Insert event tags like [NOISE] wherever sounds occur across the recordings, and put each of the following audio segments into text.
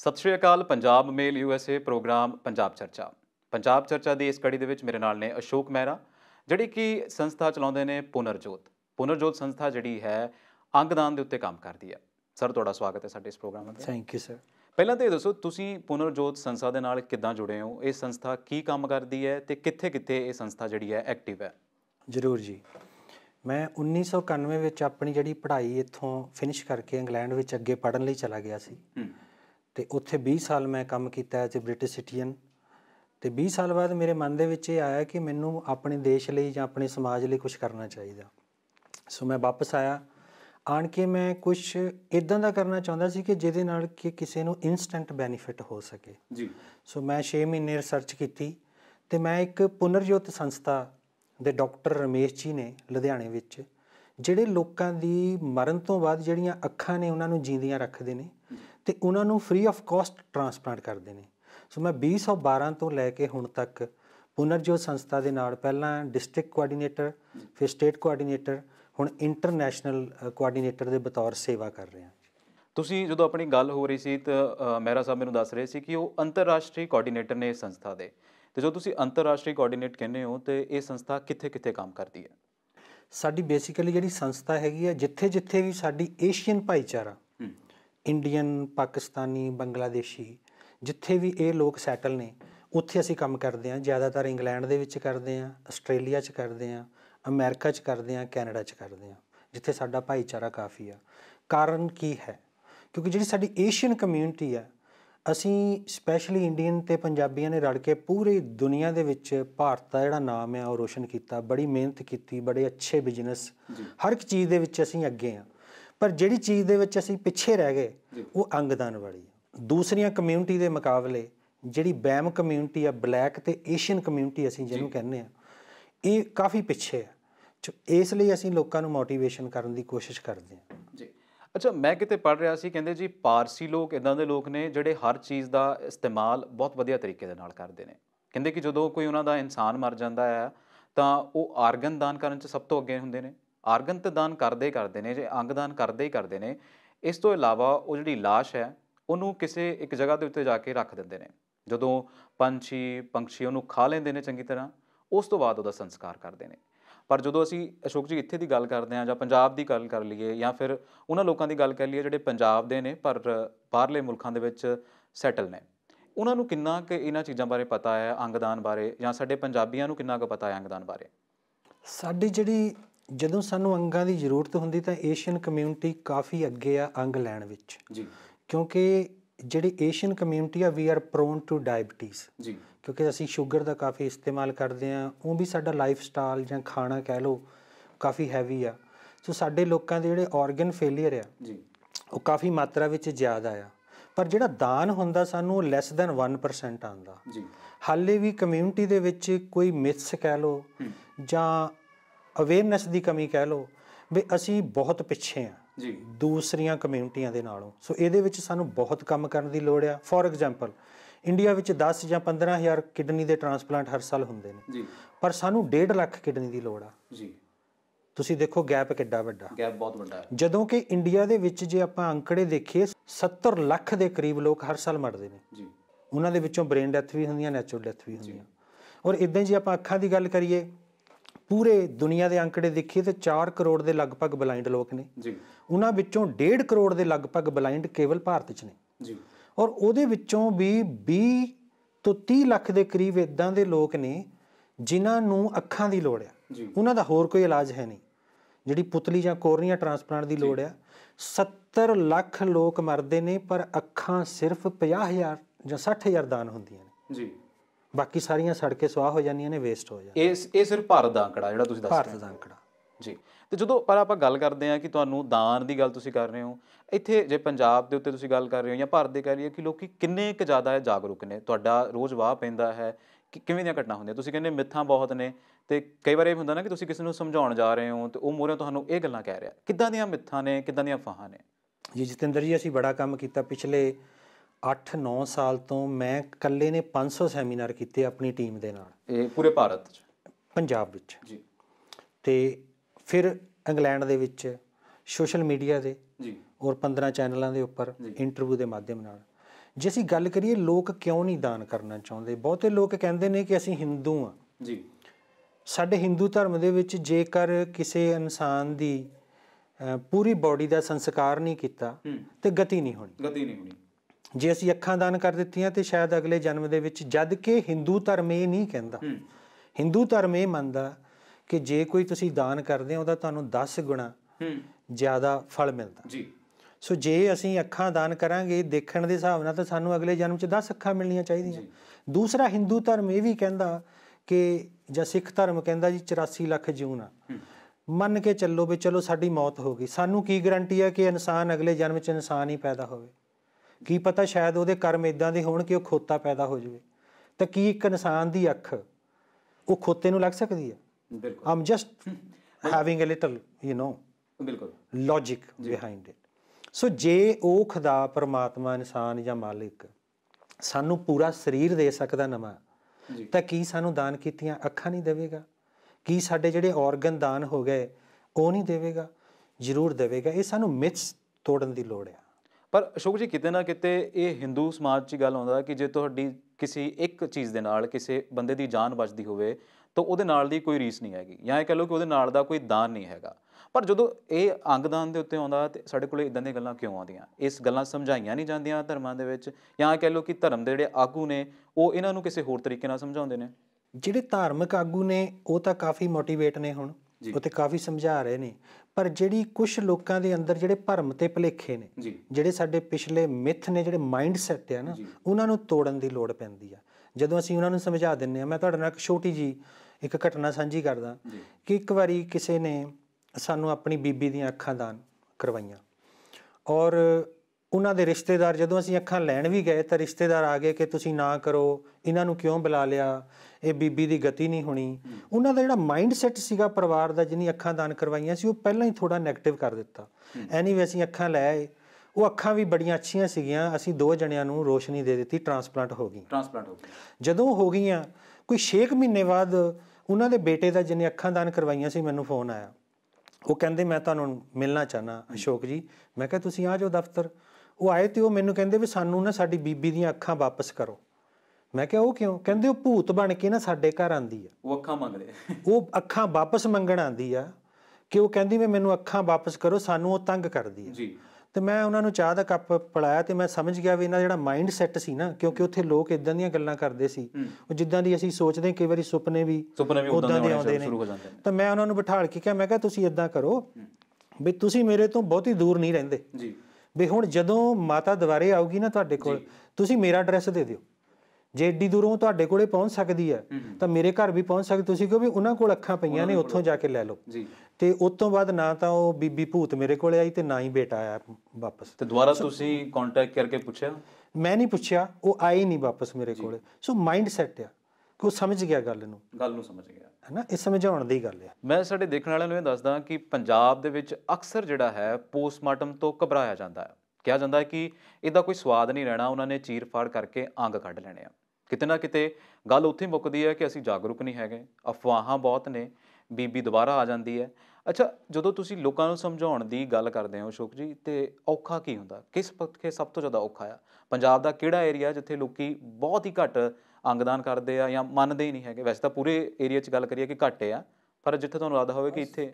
ਸਤਿ ਸ਼੍ਰੀ ਅਕਾਲ Punjab mail USA programme Punjab ਚਰਚਾ ਪੰਜਾਬ ਚਰਚਾ ਦੀ ਇਸ ਕੜੀ ਦੇ ਵਿੱਚ ਮੇਰੇ ਨਾਲ ਨੇ ਅਸ਼ੋਕ ਮਹਿਰਾ ਜਿਹੜੀ ਕਿ ਸੰਸਥਾ ਚਲਾਉਂਦੇ ਨੇ ਪੁਨਰਜੋਤ ਪੁਨਰਜੋਤ ਸੰਸਥਾ ਜਿਹੜੀ ਹੈ ਅੰਗਦਾਨ ਦੇ ਉੱਤੇ ਕੰਮ ਕਰਦੀ ਹੈ ਸਰ ਤੁਹਾਡਾ ਸਵਾਗਤ ਹੈ ਸਾਡੇ ਇਸ ਪ੍ਰੋਗਰਾਮ ਵਿੱਚ ਥੈਂਕ ਯੂ ਸਰ ਪਹਿਲਾਂ ਤਾਂ ਇਹ ਦੱਸੋ ਤੁਸੀਂ ਪੁਨਰਜੋਤ ਸੰਸਥਾ ਦੇ ਨਾਲ ਕਿੱਦਾਂ ਜੁੜੇ ਹੋ ਇਹ ਸੰਸਥਾ ਕੀ ਕੰਮ ਕਰਦੀ ਹੈ ਤੇ ਕਿੱਥੇ-ਕਿੱਥੇ ਇਹ ਸੰਸਥਾ ਜਿਹੜੀ ਹੈ ਐਕਟਿਵ ਹੈ ਜ਼ਰੂਰ ਜੀ ਮੈਂ 1991 ਵਿੱਚ ਆਪਣੀ ਜਿਹੜੀ ਪੜ੍ਹਾਈ ਇੱਥੋਂ ਫਿਨਿਸ਼ ਕਰਕੇ ਇੰਗਲੈਂਡ ਵਿੱਚ ਅੱਗੇ ਪੜ੍ਹਨ ਲਈ ਚਲਾ ਗਿਆ ਸੀ ਤੇ ਉੱਥੇ 20 ਸਾਲ ਮੈਂ ਕੰਮ ਕੀਤਾ ਐਜ਼ ਅ ਬ੍ਰਿਟਿਸ਼ ਸਿਟੀਜ਼ਨ ਤੇ 20 ਸਾਲ ਬਾਅਦ ਮੇਰੇ ਮਨ ਦੇ ਵਿੱਚ ਇਹ ਆਇਆ ਕਿ ਮੈਨੂੰ ਆਪਣੇ ਦੇਸ਼ ਲਈ ਜਾਂ ਆਪਣੇ ਸਮਾਜ ਲਈ ਕੁਝ ਕਰਨਾ ਚਾਹੀਦਾ ਸੋ ਮੈਂ ਵਾਪਸ ਆਇਆ ਆਣ ਕੇ ਮੈਂ ਕੁਝ ਇਦਾਂ ਦਾ ਕਰਨਾ ਚਾਹੁੰਦਾ ਸੀ ਕਿ ਜਿਹਦੇ ਨਾਲ ਕਿ ਕਿਸੇ ਨੂੰ ਇਨਸਟੈਂਟ ਬੈਨੀਫਿਟ ਹੋ ਸਕੇ ਜੀ ਸੋ ਮੈਂ 6 ਮਹੀਨੇ ਰਿਸਰਚ ਕੀਤੀ ਤੇ ਮੈਂ ਇੱਕ ਪੁਨਰਜੋਤ ਸੰਸਥਾ ਦੇ ਡਾਕਟਰ ਰਮੇਸ਼ ਜੀ ਨੇ ਲੁਧਿਆਣੇ ਵਿੱਚ ਜਿਹੜੇ ਲੋਕਾਂ ਦੀ ਮਰਨ ਤੋਂ ਬਾਅਦ ਜਿਹੜੀਆਂ ਅੱਖਾਂ ਨੇ ਉਹਨਾਂ ਨੂੰ ਜਿੰਦੀਆਂ ਰੱਖਦੇ ਨੇ ਤੇ ਉਹਨਾਂ ਨੂੰ ਫ੍ਰੀ ਆਫ ਕਾਸਟ ਟ੍ਰਾਂਸਪਲਾਂਟ ਕਰਦੇ ਨੇ ਸੋ ਮੈਂ 2012 ਤੋਂ ਲੈ ਕੇ ਹੁਣ ਤੱਕ ਪੁਨਰਜੋਤ ਸੰਸਥਾ ਦੇ ਨਾਲ ਪਹਿਲਾਂ ਡਿਸਟ੍ਰਿਕਟ ਕੋਆਰਡੀਨੇਟਰ ਫਿਰ ਸਟੇਟ ਕੋਆਰਡੀਨੇਟਰ ਹੁਣ ਇੰਟਰਨੈਸ਼ਨਲ ਕੋਆਰਡੀਨੇਟਰ ਦੇ ਬਤੌਰ ਸੇਵਾ ਕਰ ਰਿਹਾ ਤੁਸੀਂ ਜਦੋਂ ਆਪਣੀ ਗੱਲ ਹੋ ਰਹੀ ਸੀ ਤਾਂ ਮਹਿਰਾ ਸਾਹਿਬ ਮੈਨੂੰ ਦੱਸ ਰਹੇ ਸੀ ਕਿ ਉਹ ਅੰਤਰਰਾਸ਼ਟਰੀ ਕੋਆਰਡੀਨੇਟਰ ਨੇ ਇਸ ਸੰਸਥਾ ਦੇ ਤੇ ਜੋ ਤੁਸੀਂ ਅੰਤਰਰਾਸ਼ਟਰੀ ਕੋਆਰਡੀਨੇਟ ਕਹਿੰਦੇ ਹੋ ਤੇ ਇਹ ਸੰਸਥਾ ਕਿੱਥੇ-ਕਿੱਥੇ ਕੰਮ ਕਰਦੀ ਹੈ ਸਾਡੀ ਬੇਸਿਕਲੀ ਜਿਹੜੀ ਸੰਸਥਾ ਹੈਗੀ ਹੈ ਜਿੱਥੇ-ਜਿੱਥੇ ਵੀ ਸਾਡੀ ਏਸ਼ੀਅਨ ਭਾਈਚਾਰਾ ਇੰਡੀਅਨ ਪਾਕਿਸਤਾਨੀ ਬੰਗਲਾਦੇਸ਼ੀ ਜਿੱਥੇ ਵੀ ਇਹ ਲੋਕ ਸੈਟਲ ਨੇ ਉੱਥੇ ਅਸੀਂ ਕੰਮ ਕਰਦੇ ਹਾਂ ਜ਼ਿਆਦਾਤਰ ਇੰਗਲੈਂਡ ਦੇ ਵਿੱਚ ਕਰਦੇ ਹਾਂ ਆਸਟ੍ਰੇਲੀਆ 'ਚ ਕਰਦੇ ਹਾਂ ਅਮਰੀਕਾ 'ਚ ਕਰਦੇ ਹਾਂ ਕੈਨੇਡਾ 'ਚ ਕਰਦੇ ਹਾਂ ਜਿੱਥੇ ਸਾਡਾ ਭਾਈਚਾਰਾ ਕਾਫੀ ਆ ਕਾਰਨ ਕੀ ਹੈ ਕਿਉਂਕਿ ਜਿਹੜੀ ਸਾਡੀ ਏਸ਼ੀਅਨ ਕਮਿਊਨਿਟੀ ਆ ਅਸੀਂ ਸਪੈਸ਼ਲੀ ਇੰਡੀਅਨ ਤੇ ਪੰਜਾਬੀਆਂ ਨੇ ਰਲ ਕੇ ਪੂਰੀ ਦੁਨੀਆ ਦੇ ਵਿੱਚ ਭਾਰਤ ਦਾ ਜਿਹੜਾ ਨਾਮ ਹੈ ਉਹ ਰੋਸ਼ਨ ਕੀਤਾ ਬੜੀ ਮਿਹਨਤ ਕੀਤੀ ਬੜੇ ਅੱਛੇ ਬਿਜ਼ਨਸ ਹਰ ਇੱਕ ਚੀਜ਼ ਦੇ ਵਿੱਚ ਅਸੀਂ ਅੱਗੇ ਆ ਪਰ ਜਿਹੜੀ ਚੀਜ਼ ਦੇ ਵਿੱਚ ਅਸੀਂ ਪਿੱਛੇ ਰਹਿ ਗਏ ਉਹ ਅੰਗਦਾਨ ਵਾਲੀ ਦੂਸਰੀਆਂ ਕਮਿਊਨਿਟੀ ਦੇ ਮੁਕਾਬਲੇ ਜਿਹੜੀ ਬੈਮ ਕਮਿਊਨਿਟੀ ਆ ਬਲੈਕ ਤੇ ਏਸ਼ੀਅਨ ਕਮਿਊਨਿਟੀ ਅਸੀਂ ਜਿਹਨੂੰ ਕਹਿੰਦੇ ਆ ਇਹ ਕਾਫੀ ਪਿੱਛੇ ਆ ਇਸ ਲਈ ਅਸੀਂ ਲੋਕਾਂ ਨੂੰ ਮੋਟੀਵੇਸ਼ਨ ਕਰਨ ਦੀ ਕੋਸ਼ਿਸ਼ ਕਰਦੇ ਆ ਜੀ ਅੱਛਾ ਮੈਂ ਕਿਤੇ ਪੜ ਰਿਹਾ ਸੀ ਕਹਿੰਦੇ ਜੀ ਪਾਰਸੀ ਲੋਕ ਇਦਾਂ ਦੇ ਲੋਕ ਨੇ ਜਿਹੜੇ ਹਰ ਚੀਜ਼ ਦਾ ਇਸਤੇਮਾਲ ਬਹੁਤ ਵਧੀਆ ਤਰੀਕੇ ਦੇ ਨਾਲ ਕਰਦੇ ਨੇ ਕਹਿੰਦੇ ਕਿ ਜਦੋਂ ਕੋਈ ਉਹਨਾਂ ਦਾ ਇਨਸਾਨ ਮਰ ਜਾਂਦਾ ਹੈ ਤਾਂ ਉਹ ਆਰਗਨ ਦਾਨ ਕਰਨ 'ਚ ਸਭ ਤੋਂ ਅੱਗੇ ਹੁੰਦੇ ਨੇ ਆਰਗਨ ਤੇ ਦਾਨ ਕਰਦੇ ਕਰਦੇ ਨੇ ਜੇ ਅੰਗ ਦਾਨ ਕਰਦੇ ਹੀ ਕਰਦੇ ਨੇ ਇਸ ਤੋਂ ਇਲਾਵਾ ਉਹ ਜਿਹੜੀ লাশ ਹੈ ਉਹਨੂੰ ਕਿਸੇ ਇੱਕ ਜਗ੍ਹਾ ਦੇ ਉੱਤੇ ਜਾ ਕੇ ਰੱਖ ਦਿੰਦੇ ਨੇ ਜਦੋਂ ਪੰਛੀ ਪੰਛੀ ਉਹਨੂੰ ਖਾ ਲੈਂਦੇ ਨੇ ਚੰਗੀ ਤਰ੍ਹਾਂ ਉਸ ਤੋਂ ਬਾਅਦ ਉਹਦਾ ਸੰਸਕਾਰ ਕਰਦੇ ਨੇ ਪਰ ਜਦੋਂ ਅਸੀਂ ਅਸ਼ੋਕ ਜੀ ਇੱਥੇ ਦੀ ਗੱਲ ਕਰਦੇ ਆ ਜਾਂ ਪੰਜਾਬ ਦੀ ਗੱਲ ਕਰ ਲਈਏ ਜਾਂ ਫਿਰ ਉਹਨਾਂ ਲੋਕਾਂ ਦੀ ਗੱਲ ਕਰ ਲਈਏ ਜਿਹੜੇ ਪੰਜਾਬ ਦੇ ਨੇ ਪਰ ਬਾਹਰਲੇ ਮੁਲਕਾਂ ਦੇ ਵਿੱਚ ਸੈਟਲ ਨੇ ਉਹਨਾਂ ਨੂੰ ਕਿੰਨਾ ਕਿ ਇਹਨਾਂ ਚੀਜ਼ਾਂ ਬਾਰੇ ਪਤਾ ਹੈ ਅੰਗਦਾਨ ਬਾਰੇ ਜਾਂ ਸਾਡੇ ਪੰਜਾਬੀਆਂ ਨੂੰ ਕਿੰਨਾ ਕੁ ਪਤਾ ਹੈ ਅੰਗਦਾਨ ਬਾਰੇ ਸਾਡੀ ਜਿਹੜੀ ਜਦੋਂ ਸਾਨੂੰ ਅੰਗਾਂ ਦੀ ਜ਼ਰੂਰਤ ਹੁੰਦੀ ਤਾਂ ਏਸ਼ੀਅਨ ਕਮਿਊਨਿਟੀ ਕਾਫੀ ਅੱਗੇ ਆ ਅੰਗ ਲੈਣ ਵਿੱਚ ਜੀ ਕਿਉਂਕਿ ਜਿਹੜੀ ਏਸ਼ੀਅਨ ਕਮਿਊਨਿਟੀ ਆ we are prone to diabetes ਜੀ ਕਿਉਂਕਿ ਅਸੀਂ ਸ਼ੂਗਰ ਦਾ ਕਾਫੀ ਇਸਤੇਮਾਲ ਕਰਦੇ ਆ ਉਹ ਵੀ ਸਾਡਾ ਲਾਈਫ ਸਟਾਈਲ ਜਾਂ ਖਾਣਾ ਕਹਿ ਲੋ ਕਾਫੀ ਹੈਵੀ ਆ ਸੋ ਸਾਡੇ ਲੋਕਾਂ ਦੇ ਜਿਹੜੇ ਆਰਗਨ ਫੇਲਿਅਰ ਆ ਜੀ ਉਹ ਕਾਫੀ ਮਾਤਰਾ ਵਿੱਚ ਜ਼ਿਆਦਾ ਆ ਪਰ ਜਿਹੜਾ ਦਾਨ ਹੁੰਦਾ ਸਾਨੂੰ ਲੈਸ ਦੈਨ 1% ਆਂਦਾ ਜੀ ਹਾਲੇ ਵੀ ਕਮਿਊਨਿਟੀ ਦੇ ਵਿੱਚ ਕੋਈ ਮਿਥਸ ਕਹਿ ਲੋ ਜਾਂ ਅਵੇਅਰਨੈਸ ਦੀ ਕਮੀ ਕਹਿ ਲਓ ਵੀ ਅਸੀਂ ਬਹੁਤ ਪਿੱਛੇ ਆ ਜੀ ਦੂਸਰੀਆਂ ਕਮਿਊਨਿਟੀਆਂ ਦੇ ਨਾਲੋਂ ਸੋ ਇਹਦੇ ਵਿੱਚ ਸਾਨੂੰ ਬਹੁਤ ਕੰਮ ਕਰਨ ਦੀ ਲੋੜ ਆ ਫੋਰ ਐਗਜ਼ਾਮਪਲ ਇੰਡੀਆ ਵਿੱਚ 10 ਜਾਂ 15000 ਕਿਡਨੀ ਦੇ ਟ੍ਰਾਂਸਪਲਾਂਟ ਹਰ ਸਾਲ ਹੁੰਦੇ ਨੇ ਜੀ ਪਰ ਸਾਨੂੰ 1.5 ਲੱਖ ਕਿਡਨੀ ਦੀ ਲੋੜ ਆ ਜੀ ਤੁਸੀਂ ਦੇਖੋ ਗੈਪ ਕਿੱਡਾ ਵੱਡਾ ਗੈਪ ਬਹੁਤ ਵੱਡਾ ਹੈ ਜਦੋਂ ਕਿ ਇੰਡੀਆ ਦੇ ਵਿੱਚ ਜੇ ਆਪਾਂ ਅੰਕੜੇ ਦੇਖੀਏ 70 ਲੱਖ ਦੇ ਕਰੀਬ ਲੋਕ ਹਰ ਸਾਲ ਮਰਦੇ ਨੇ ਜੀ ਉਹਨਾਂ ਦੇ ਵਿੱਚੋਂ ਬ੍ਰੇਨ ਡੈਥ ਵੀ ਹੁੰਦੀਆਂ ਨੇਚਰਲ ਡੈਥ ਵੀ ਹੁੰਦੀਆਂ ਔਰ ਇਦਾਂ ਜੇ ਆਪਾਂ ਅੱਖਾਂ ਦੀ ਗੱਲ ਕਰੀਏ ਪੂਰੇ ਦੁਨੀਆ ਦੇ ਅੰਕੜੇ ਦੇਖੀਏ ਤੇ 4 ਕਰੋੜ ਦੇ ਲਗਭਗ ਬਲਾਈਂਡ ਲੋਕ ਨੇ ਜੀ ਉਹਨਾਂ ਵਿੱਚੋਂ 1.5 ਕਰੋੜ ਦੇ ਲਗਭਗ ਬਲਾਈਂਡ ਕੇਵਲ ਭਾਰਤ 'ਚ ਨੇ ਜੀ ਔਰ ਉਹਦੇ ਵਿੱਚੋਂ ਵੀ 20 ਤੋਂ 30 ਲੱਖ ਦੇ ਕਰੀਬ ਇਦਾਂ ਦੇ ਲੋਕ ਨੇ ਜਿਨ੍ਹਾਂ ਨੂੰ ਅੱਖਾਂ ਦੀ ਲੋੜ ਹੈ ਉਹਨਾਂ ਦਾ ਹੋਰ ਕੋਈ ਇਲਾਜ ਹੈ ਨਹੀਂ ਜਿਹੜੀ ਪੁਤਲੀ ਜਾਂ ਕੋਰਨੀਆ ਟ੍ਰਾਂਸਪਲਾਂਟ ਦੀ ਲੋੜ ਹੈ 70 ਲੱਖ ਲੋਕ ਮਰਦੇ ਨੇ ਪਰ ਅੱਖਾਂ ਸਿਰਫ 50000 ਜਾਂ 60000 ਦਾਨ ਹੁੰਦੀਆਂ ਨੇ ਜੀ ਬਾਕੀ ਸਾਰੀਆਂ ਸੜ ਕੇ ਸਵਾਹ ਹੋ ਜਾਂਦੀਆਂ ਨੇ ਵੇਸਟ ਹੋ ਜਾਂਦਾ ਇਹ ਇਹ ਸਿਰਫ ਭਾਰਤ ਦਾ ਅੰਕੜਾ ਜਿਹੜਾ ਤੁਸੀਂ ਦੱਸ ਰਹੇ ਹੋ ਭਾਰਤ ਦਾ ਅੰਕੜਾ ਜੀ ਤੇ ਜਦੋਂ ਪਰ ਆਪਾਂ ਗੱਲ ਕਰਦੇ ਆ ਕਿ ਤੁਹਾਨੂੰ ਦਾਨ ਦੀ ਗੱਲ ਤੁਸੀਂ ਕਰ ਰਹੇ ਹੋ ਇੱਥੇ ਜੇ ਪੰਜਾਬ ਦੇ ਉੱਤੇ ਤੁਸੀਂ ਗੱਲ ਕਰ ਰਹੇ ਹੋ ਜਾਂ ਭਾਰਤ ਦੇ ਕਹ ਲਈਏ ਕਿ ਲੋਕੀ ਕਿੰਨੇ ਕੁ ਜ਼ਿਆਦਾ ਜਾਗਰੂਕ ਨੇ ਤੁਹਾਡਾ ਰੋਜ਼ ਵਾਹ ਪੈਂਦਾ ਹੈ ਕਿ ਕਿਵੇਂ ਦੀਆਂ ਘਟਨਾ ਹੁੰਦੀਆਂ ਤੁਸੀਂ ਕਹਿੰਦੇ ਮਿੱਥਾਂ ਬਹੁਤ ਨੇ ਤੇ ਕਈ ਵਾਰ ਇਹ ਹੁੰਦਾ ਨਾ ਕਿ ਤੁਸੀਂ ਕਿਸੇ ਨੂੰ ਸਮਝਾਉਣ ਜਾ ਰਹੇ ਹੋ ਤੇ ਉਹ ਮੋਰੇ ਤੁਹਾਨੂੰ ਇਹ ਗੱਲਾਂ ਕਹਿ ਰਿਹਾ ਕਿੱਦਾਂ ਦੀਆਂ ਮਿੱਥਾਂ ਨੇ ਕਿੱਦਾਂ ਦੀਆਂ ਫਾਹਾਂ ਨੇ ਜੀ ਜਤਿੰਦਰ ਜੀ ਅਸੀਂ ਬੜਾ ਕੰਮ ਕੀਤਾ ਪਿਛਲੇ 8-9 ਸਾਲ ਤੋਂ ਮੈਂ ਇਕੱਲੇ ਨੇ 500 ਸੈਮੀਨਾਰ ਕੀਤੇ ਆਪਣੀ ਟੀਮ ਦੇ ਨਾਲ ਇਹ ਪੂਰੇ ਭਾਰਤ ਚ ਪੰਜਾਬ ਵਿੱਚ ਜੀ ਤੇ ਫਿਰ ਇੰਗਲੈਂਡ ਦੇ ਵਿੱਚ ਸੋਸ਼ਲ ਮੀਡੀਆ ਦੇ ਜੀ ਔਰ 15 ਚੈਨਲਾਂ ਦੇ ਉੱਪਰ ਇੰਟਰਵਿਊ ਦੇ ਮਾਧਿਅਮ ਨਾਲ ਜੇ ਅਸੀਂ ਗੱਲ ਕਰੀਏ ਲੋਕ ਕਿਉਂ ਨਹੀਂ ਦਾਨ ਕਰਨਾ ਚਾਹੁੰਦੇ ਬਹੁਤੇ ਲੋਕ ਕਹਿੰਦੇ ਨੇ ਕਿ ਅਸੀਂ ਹਿੰਦੂ ਆ ਜੀ ਸਾਡੇ ਹਿੰਦੂ ਧਰਮ ਦੇ ਵਿੱਚ ਜੇਕਰ ਕਿਸੇ ਇਨਸਾਨ ਦੀ ਪੂਰੀ ਬਾਡੀ ਦਾ ਸੰਸਕਾਰ ਨਹੀਂ ਕੀਤਾ ਤੇ ਗਤੀ ਨਹੀਂ ਹੋਣੀ ਗਤੀ ਨਹੀਂ ਹੋਣੀ ਜੇ ਅਸੀਂ ਅੱਖਾਂ ਦਾਨ ਕਰ ਦਿੱਤੀਆਂ ਤੇ ਸ਼ਾਇਦ ਅਗਲੇ ਜਨਮ ਦੇ ਵਿੱਚ ਜਦ ਕਿ ਹਿੰਦੂ ਧਰਮ ਇਹ ਨਹੀਂ ਕਹਿੰਦਾ ਹਿੰਦੂ ਧਰਮ ਇਹ ਮੰਨਦਾ ਕਿ ਜੇ ਕੋਈ ਤੁਸੀਂ ਦਾਨ ਕਰਦੇ ਹੋ ਉਹਦਾ ਤੁਹਾਨੂੰ 10 ਗੁਣਾ ਜ਼ਿਆਦਾ ਫਲ ਮਿਲਦਾ ਜੀ ਸੋ ਜੇ ਅਸੀਂ ਅੱਖਾਂ ਦਾਨ ਕਰਾਂਗੇ ਦੇਖਣ ਦੇ ਹਿਸਾਬ ਨਾਲ ਤਾਂ ਸਾਨੂੰ ਅਗਲੇ ਜਨਮ 'ਚ 10 ਅੱਖਾਂ ਮਿਲਣੀਆਂ ਚਾਹੀਦੀਆਂ ਦੂਸਰਾ ਹਿੰਦੂ ਧਰਮ ਇਹ ਵੀ ਕਹਿੰਦਾ ਕਿ ਜਾਂ ਸਿੱਖ ਧਰਮ ਕਹਿੰਦਾ ਜੀ 84 ਲੱਖ ਜੂਨ ਆ ਮੰਨ ਕੇ ਚੱਲੋ ਵੀ ਚਲੋ ਸਾਡੀ ਮੌਤ ਹੋ ਗਈ ਸਾਨੂੰ ਕੀ ਗਾਰੰਟੀ ਹੈ ਕਿ ਇਨਸਾਨ ਅਗਲੇ ਜਨਮ 'ਚ ਇਨਸਾਨ ਹੀ ਪੈਦਾ ਹੋਵੇ ਕੀ ਪਤਾ ਸ਼ਾਇਦ ਉਹਦੇ ਕਰਮ ਇਦਾਂ ਦੇ ਹੋਣ ਕਿ ਉਹ ਖੋਤਾ ਪੈਦਾ ਹੋ ਜਾਵੇ ਤਾਂ ਕੀ ਇੱਕ ਇਨਸਾਨ ਦੀ ਅੱਖ ਉਹ ਖੋਤੇ ਨੂੰ ਲੱਗ ਸਕਦੀ ਹੈ ਬਿਲਕੁਲ ਆਮ just having a little you know ਬਿਲਕੁਲ ਲੌਜੀਕ ਬਿਹਾਈਂਡ ਇਟ ਸੋ ਜੇ ਉਹ ਖੁਦਾ ਪਰਮਾਤਮਾ ਇਨਸਾਨ ਜਾਂ ਮਾਲਿਕ ਸਾਨੂੰ ਪੂਰਾ ਸਰੀਰ ਦੇ ਸਕਦਾ ਨਵਾਂ ਤਾਂ ਕੀ ਸਾਨੂੰ ਦਾਨ ਕੀਤੀਆਂ ਅੱਖਾਂ ਨਹੀਂ ਦੇਵੇਗਾ ਕੀ ਸਾਡੇ ਜਿਹੜੇ ਆਰਗਨ ਦਾਨ ਹੋ ਗਏ ਉਹ ਨਹੀਂ ਦੇਵੇਗਾ ਜ਼ਰੂਰ ਦੇਵੇਗਾ ਇਹ ਸਾਨੂੰ ਮਿਥਸ ਤੋੜਨ ਦੀ ਲੋੜ ਹੈ ਪਰ ਅਸ਼ੋਕ ਜੀ ਕਿਤੇ ਨਾ ਕਿਤੇ ਇਹ ਹਿੰਦੂ ਸਮਾਜ 'ਚ ਗੱਲ ਆਉਂਦਾ ਕਿ ਜੇ ਤੁਹਾਡੀ ਕਿਸੇ ਇੱਕ ਚੀਜ਼ ਦੇ ਨਾਲ ਕਿਸੇ ਬੰਦੇ ਦੀ ਜਾਨ ਬਚਦੀ ਹੋਵੇ ਤਾਂ ਉਹਦੇ ਨਾਲ ਦੀ ਕੋਈ ਰੀਸ ਨਹੀਂ ਹੈਗੀ ਜਾਂ ਇਹ ਕਹ ਲਓ ਕਿ ਉਹਦੇ ਨਾਲ ਦਾ ਕੋਈ ਦਾਨ ਨਹੀਂ ਹੈਗਾ ਪਰ ਜਦੋਂ ਇਹ ਅੰਗਦਾਨ ਦੇ ਉੱਤੇ ਆਉਂਦਾ ਤੇ ਸਾਡੇ ਕੋਲੇ ਇਦਾਂ ਦੀਆਂ ਗੱਲਾਂ ਕਿਉਂ ਆਉਂਦੀਆਂ ਇਸ ਗੱਲਾਂ ਸਮਝਾਈਆਂ ਨਹੀਂ ਜਾਂਦੀਆਂ ਧਰਮਾਂ ਦੇ ਵਿੱਚ ਜਾਂ ਕਹ ਲਓ ਕਿ ਧਰਮ ਦੇ ਜਿਹੜੇ ਆਗੂ ਨੇ ਉਹ ਇਹਨਾਂ ਨੂੰ ਕਿਸੇ ਹੋਰ ਤਰੀਕੇ ਨਾਲ ਸਮਝਾਉਂਦੇ ਨੇ ਜਿਹੜੇ ਧਾਰਮਿਕ ਆਗੂ ਨੇ ਉਹ ਤਾਂ ਕਾਫੀ ਮੋਟੀਵੇਟ ਨੇ ਹੁਣ ਉਹ ਤੇ ਕਾਫੀ ਸਮਝਾ ਰਹੇ ਨੇ ਪਰ ਜਿਹੜੀ ਕੁਝ ਲੋਕਾਂ ਦੇ ਅੰਦਰ ਜਿਹੜੇ ਭਰਮ ਤੇ ਭਲੇਖੇ ਨੇ ਜਿਹੜੇ ਸਾਡੇ ਪਿਛਲੇ ਮਿੱਥ ਨੇ ਜਿਹੜੇ ਮਾਈਂਡ ਸੈਟ ਆ ਨਾ ਉਹਨਾਂ ਨੂੰ ਤੋੜਨ ਦੀ ਲੋੜ ਪੈਂਦੀ ਆ ਜਦੋਂ ਅਸੀਂ ਉਹਨਾਂ ਨੂੰ ਸਮਝਾ ਦਿੰਨੇ ਆ ਮੈਂ ਤੁਹਾਡੇ ਨਾਲ ਇੱਕ ਛੋਟੀ ਜੀ ਇੱਕ ਘਟਨਾ ਸਾਂਝੀ ਕਰਦਾ ਕਿ ਇੱਕ ਵਾਰੀ ਕਿਸੇ ਨੇ ਸਾਨੂੰ ਆਪਣੀ ਬੀਬੀ ਦੀਆਂ ਅੱਖਾਂ ਦਾਨ ਕਰਵਾਈਆਂ ਔਰ ਉਹਨਾਂ ਦੇ ਰਿਸ਼ਤੇਦਾਰ ਜਦੋਂ ਅਸੀਂ ਅੱਖਾਂ ਲੈਣ ਵੀ ਗਏ ਤਾਂ ਰਿਸ਼ਤੇਦਾਰ ਆ ਗਏ ਕਿ ਤੁਸੀਂ ਨਾ ਕਰੋ ਇਹਨਾਂ ਨੂੰ ਕਿਉਂ ਬੁਲਾ ਲਿਆ ਇਹ ਬੀਬੀ ਦੀ ਗਤੀ ਨਹੀਂ ਹੋਣੀ ਉਹਨਾਂ ਦਾ ਜਿਹੜਾ ਮਾਈਂਡ ਸੈਟ ਸੀਗਾ ਪਰਿਵਾਰ ਦਾ ਜਿੰਨੀ ਅੱਖਾਂ ਦਾਨ ਕਰਵਾਈਆਂ ਸੀ ਉਹ ਪਹਿਲਾਂ ਹੀ ਥੋੜਾ ਨੈਗੇਟਿਵ ਕਰ ਦਿੱਤਾ ਐਨੀਵੇ ਅਸੀਂ ਅੱਖਾਂ ਲੈ ਆਏ ਉਹ ਅੱਖਾਂ ਵੀ ਬੜੀਆਂ ਅੱਛੀਆਂ ਸੀਗੀਆਂ ਅਸੀਂ ਦੋ ਜਣਿਆਂ ਨੂੰ ਰੋਸ਼ਨੀ ਦੇ ਦਿੱਤੀ ਟ੍ਰਾਂਸਪਲਾਂਟ ਹੋ ਗਈ ਟ੍ਰਾਂਸਪਲਾਂਟ ਹੋ ਗਈ ਜਦੋਂ ਹੋ ਗਈਆਂ ਕੋਈ 6 ਮਹੀਨੇ ਬਾਅਦ ਉਹਨਾਂ ਦੇ ਬੇਟੇ ਦਾ ਜਿਹਨੇ ਅੱਖਾਂ ਦਾਨ ਕਰਵਾਈਆਂ ਸੀ ਮੈਨੂੰ ਫੋਨ ਆਇਆ ਉਹ ਕਹਿੰਦੇ ਮੈਂ ਤੁਹਾਨੂੰ ਮਿਲਣਾ ਚਾਹਨਾ ਅਸ਼ੋਕ ਜੀ ਮੈਂ ਕਿਹਾ ਤੁਸੀਂ ਆ ਜਾਓ ਦਫ਼ਤਰ ਉਹ ਆਏ ਤੇ ਉਹ ਮੈਨੂੰ ਕਹਿੰਦੇ ਵੀ ਸਾਨੂੰ ਨਾ ਸਾਡੀ ਬੀਬੀ ਦੀਆਂ ਅੱਖਾਂ ਵਾਪਸ ਕਰੋ ਮੈਂ ਕਿਹਾ ਉਹ ਕਿਉਂ ਕਹਿੰਦੇ ਉਹ ਭੂਤ ਬਣ ਕੇ ਨਾ ਸਾਡੇ ਘਰ ਆਂਦੀ ਆ ਉਹ ਅੱਖਾਂ ਮੰਗਦੇ ਉਹ ਅੱਖਾਂ ਵਾਪਸ ਮੰਗਣ ਆਂਦੀ ਆ ਕਿ ਉਹ ਕਹਿੰਦੀ ਮੈਂ ਮੈਨੂੰ ਅੱਖਾਂ ਵਾਪਸ ਕਰੋ ਸਾਨੂੰ ਉਹ ਤੰਗ ਕਰਦੀ ਆ ਜੀ ਤੇ ਮੈਂ ਉਹਨਾਂ ਨੂੰ ਚਾਹ ਦਾ ਕੱਪ ਪਿਲਾਇਆ ਤੇ ਮੈਂ ਸਮਝ ਗਿਆ ਵੀ ਇਹਨਾਂ ਜਿਹੜਾ ਮਾਈਂਡ ਸੈਟ ਸੀ ਨਾ ਕਿਉਂਕਿ ਉੱਥੇ ਲੋਕ ਇਦਾਂ ਦੀਆਂ ਗੱਲਾਂ ਕਰਦੇ ਸੀ ਉਹ ਜਿੱਦਾਂ ਦੀ ਅਸੀਂ ਸੋਚਦੇ ਕਈ ਵਾਰੀ ਸੁਪਨੇ ਵੀ ਸੁਪਨੇ ਵੀ ਉਦਾਂ ਦੇ ਆਉਂਦੇ ਨੇ ਤਾਂ ਮੈਂ ਉਹਨਾਂ ਨੂੰ ਬਿਠਾਲ ਕੇ ਕਿਹਾ ਮੈਂ ਕਿਹਾ ਤੁਸੀਂ ਇਦਾਂ ਕਰੋ ਵੀ ਤੁਸੀਂ ਮੇਰੇ ਤੋਂ ਬਹੁਤੀ ਦੂਰ ਨਹੀਂ ਰਹਿੰਦੇ ਜੀ ਵੀ ਹੁਣ ਜਦੋਂ ਮਾਤਾ ਦੁਬਾਰੇ ਆਊਗੀ ਨਾ ਤੁਹਾਡੇ ਕੋਲ ਤੁਸੀਂ ਮੇਰਾ ਐਡਰੈਸ ਦੇ ਦਿਓ ਜੇ ਏਡੀ ਦੂਰੋਂ ਤੁਹਾਡੇ ਕੋਲੇ ਪਹੁੰਚ ਸਕਦੀ ਹੈ ਤਾਂ ਮੇਰੇ ਘਰ ਵੀ ਪਹੁੰਚ ਸਕਦੀ ਤੁਸੀਂ ਕਿਉਂ ਵੀ ਉਹਨਾਂ ਕੋਲ ਅੱਖਾਂ ਪਈਆਂ ਨੇ ਉੱਥੋਂ ਜਾ ਕੇ ਲੈ ਲਓ ਜੀ ਤੇ ਉਸ ਤੋਂ ਬਾਅਦ ਨਾ ਤਾਂ ਉਹ ਬੀਬੀ ਭੂਤ ਮੇਰੇ ਕੋਲੇ ਆਈ ਤੇ ਨਾ ਹੀ ਬੇਟਾ ਆਇਆ ਵਾਪਸ ਤੇ ਦੁਬਾਰਾ ਤੁਸੀਂ ਕੰਟੈਕਟ ਕਰਕੇ ਪੁੱਛਿਆ ਮੈਂ ਨਹੀਂ ਪੁੱਛਿਆ ਉਹ ਆਈ ਨਹੀਂ ਵਾਪਸ ਮੇਰੇ ਕੋਲੇ ਸੋ ਮਾਈਂਡ ਸੈਟ ਆ ਕਿ ਉਹ ਸਮਝ ਗਿਆ ਗੱਲ ਨੂੰ ਗੱਲ ਨੂੰ ਸਮਝ ਗਿਆ ਹੈ ਨਾ ਇਹ ਸਮਝਾਉਣ ਦੀ ਗੱਲ ਆ ਮੈਂ ਸਾਡੇ ਦੇਖਣ ਵਾਲਿਆਂ ਨੂੰ ਇਹ ਦੱਸਦਾ ਕਿ ਪੰਜਾਬ ਦੇ ਵਿੱਚ ਅਕਸਰ ਜਿਹੜਾ ਹੈ ਪੋਸਟਮਾਰਟਮ ਤੋਂ ਘਬਰਾਇਆ ਜਾਂਦਾ ਹੈ ਕਿਹਾ ਜਾਂਦਾ ਹੈ ਕਿ ਇਹਦਾ ਕੋਈ ਸਵਾਦ ਨਹੀਂ ਰਹਿਣਾ ਉਹਨਾਂ ਨੇ ਚੀਰ ਫਾੜ ਕਰਕੇ ਅੰਗ ਕੱਢ ਲੈਣੇ ਆ ਕਿਤੇ ਨਾ ਕਿਤੇ ਗੱਲ ਉੱਥੇ ਮੁੱਕਦੀ ਹੈ ਕਿ ਅਸੀਂ ਜਾਗਰੂਕ ਨਹੀਂ ਹੈਗੇ ਅਫਵਾਹਾਂ ਬਹੁਤ ਨੇ ਬੀਬੀ ਦੁਬਾਰਾ ਆ ਜਾਂਦੀ ਹੈ ਅੱਛਾ ਜਦੋਂ ਤੁਸੀਂ ਲੋਕਾਂ ਨੂੰ ਸਮਝਾਉਣ ਦੀ ਗੱਲ ਕਰਦੇ ਹੋ ਸ਼ੋਕ ਜੀ ਤੇ ਔਖਾ ਕੀ ਹੁੰਦਾ ਕਿਸ ਪੱਖੇ ਸਭ ਤੋਂ ਜ਼ਿਆਦਾ ਔਖਾ ਆ ਪੰਜਾਬ ਦਾ ਕਿਹੜਾ ਏਰੀਆ ਜਿੱਥੇ ਲੋਕੀ ਬਹੁਤ ਹੀ ਘੱਟ ਅੰਗਦਾਨ ਕਰਦੇ ਆ ਜਾਂ ਮੰਨਦੇ ਹੀ ਨਹੀਂ ਹੈਗੇ ਵੈਸੇ ਤਾਂ ਪੂਰੇ ਏਰੀਆ 'ਚ ਗੱਲ ਕਰੀਏ ਕਿ ਘੱਟ ਆ ਪਰ ਜਿੱਥੇ ਤੁਹਾਨੂੰ ਲੱਗਦਾ ਹੋਵੇ ਕਿ ਇੱਥੇ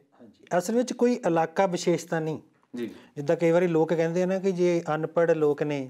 ਅਸਲ ਵਿੱਚ ਕੋਈ ਇਲਾਕਾ ਵਿਸ਼ੇਸ਼ਤਾ ਨਹੀਂ ਜੀ ਜਿੱਦਾਂ ਕਈ ਵਾਰੀ ਲੋਕ ਕਹਿੰਦੇ ਆ ਨਾ ਕਿ ਜੇ ਅਨਪੜ੍ਹ ਲੋਕ ਨੇ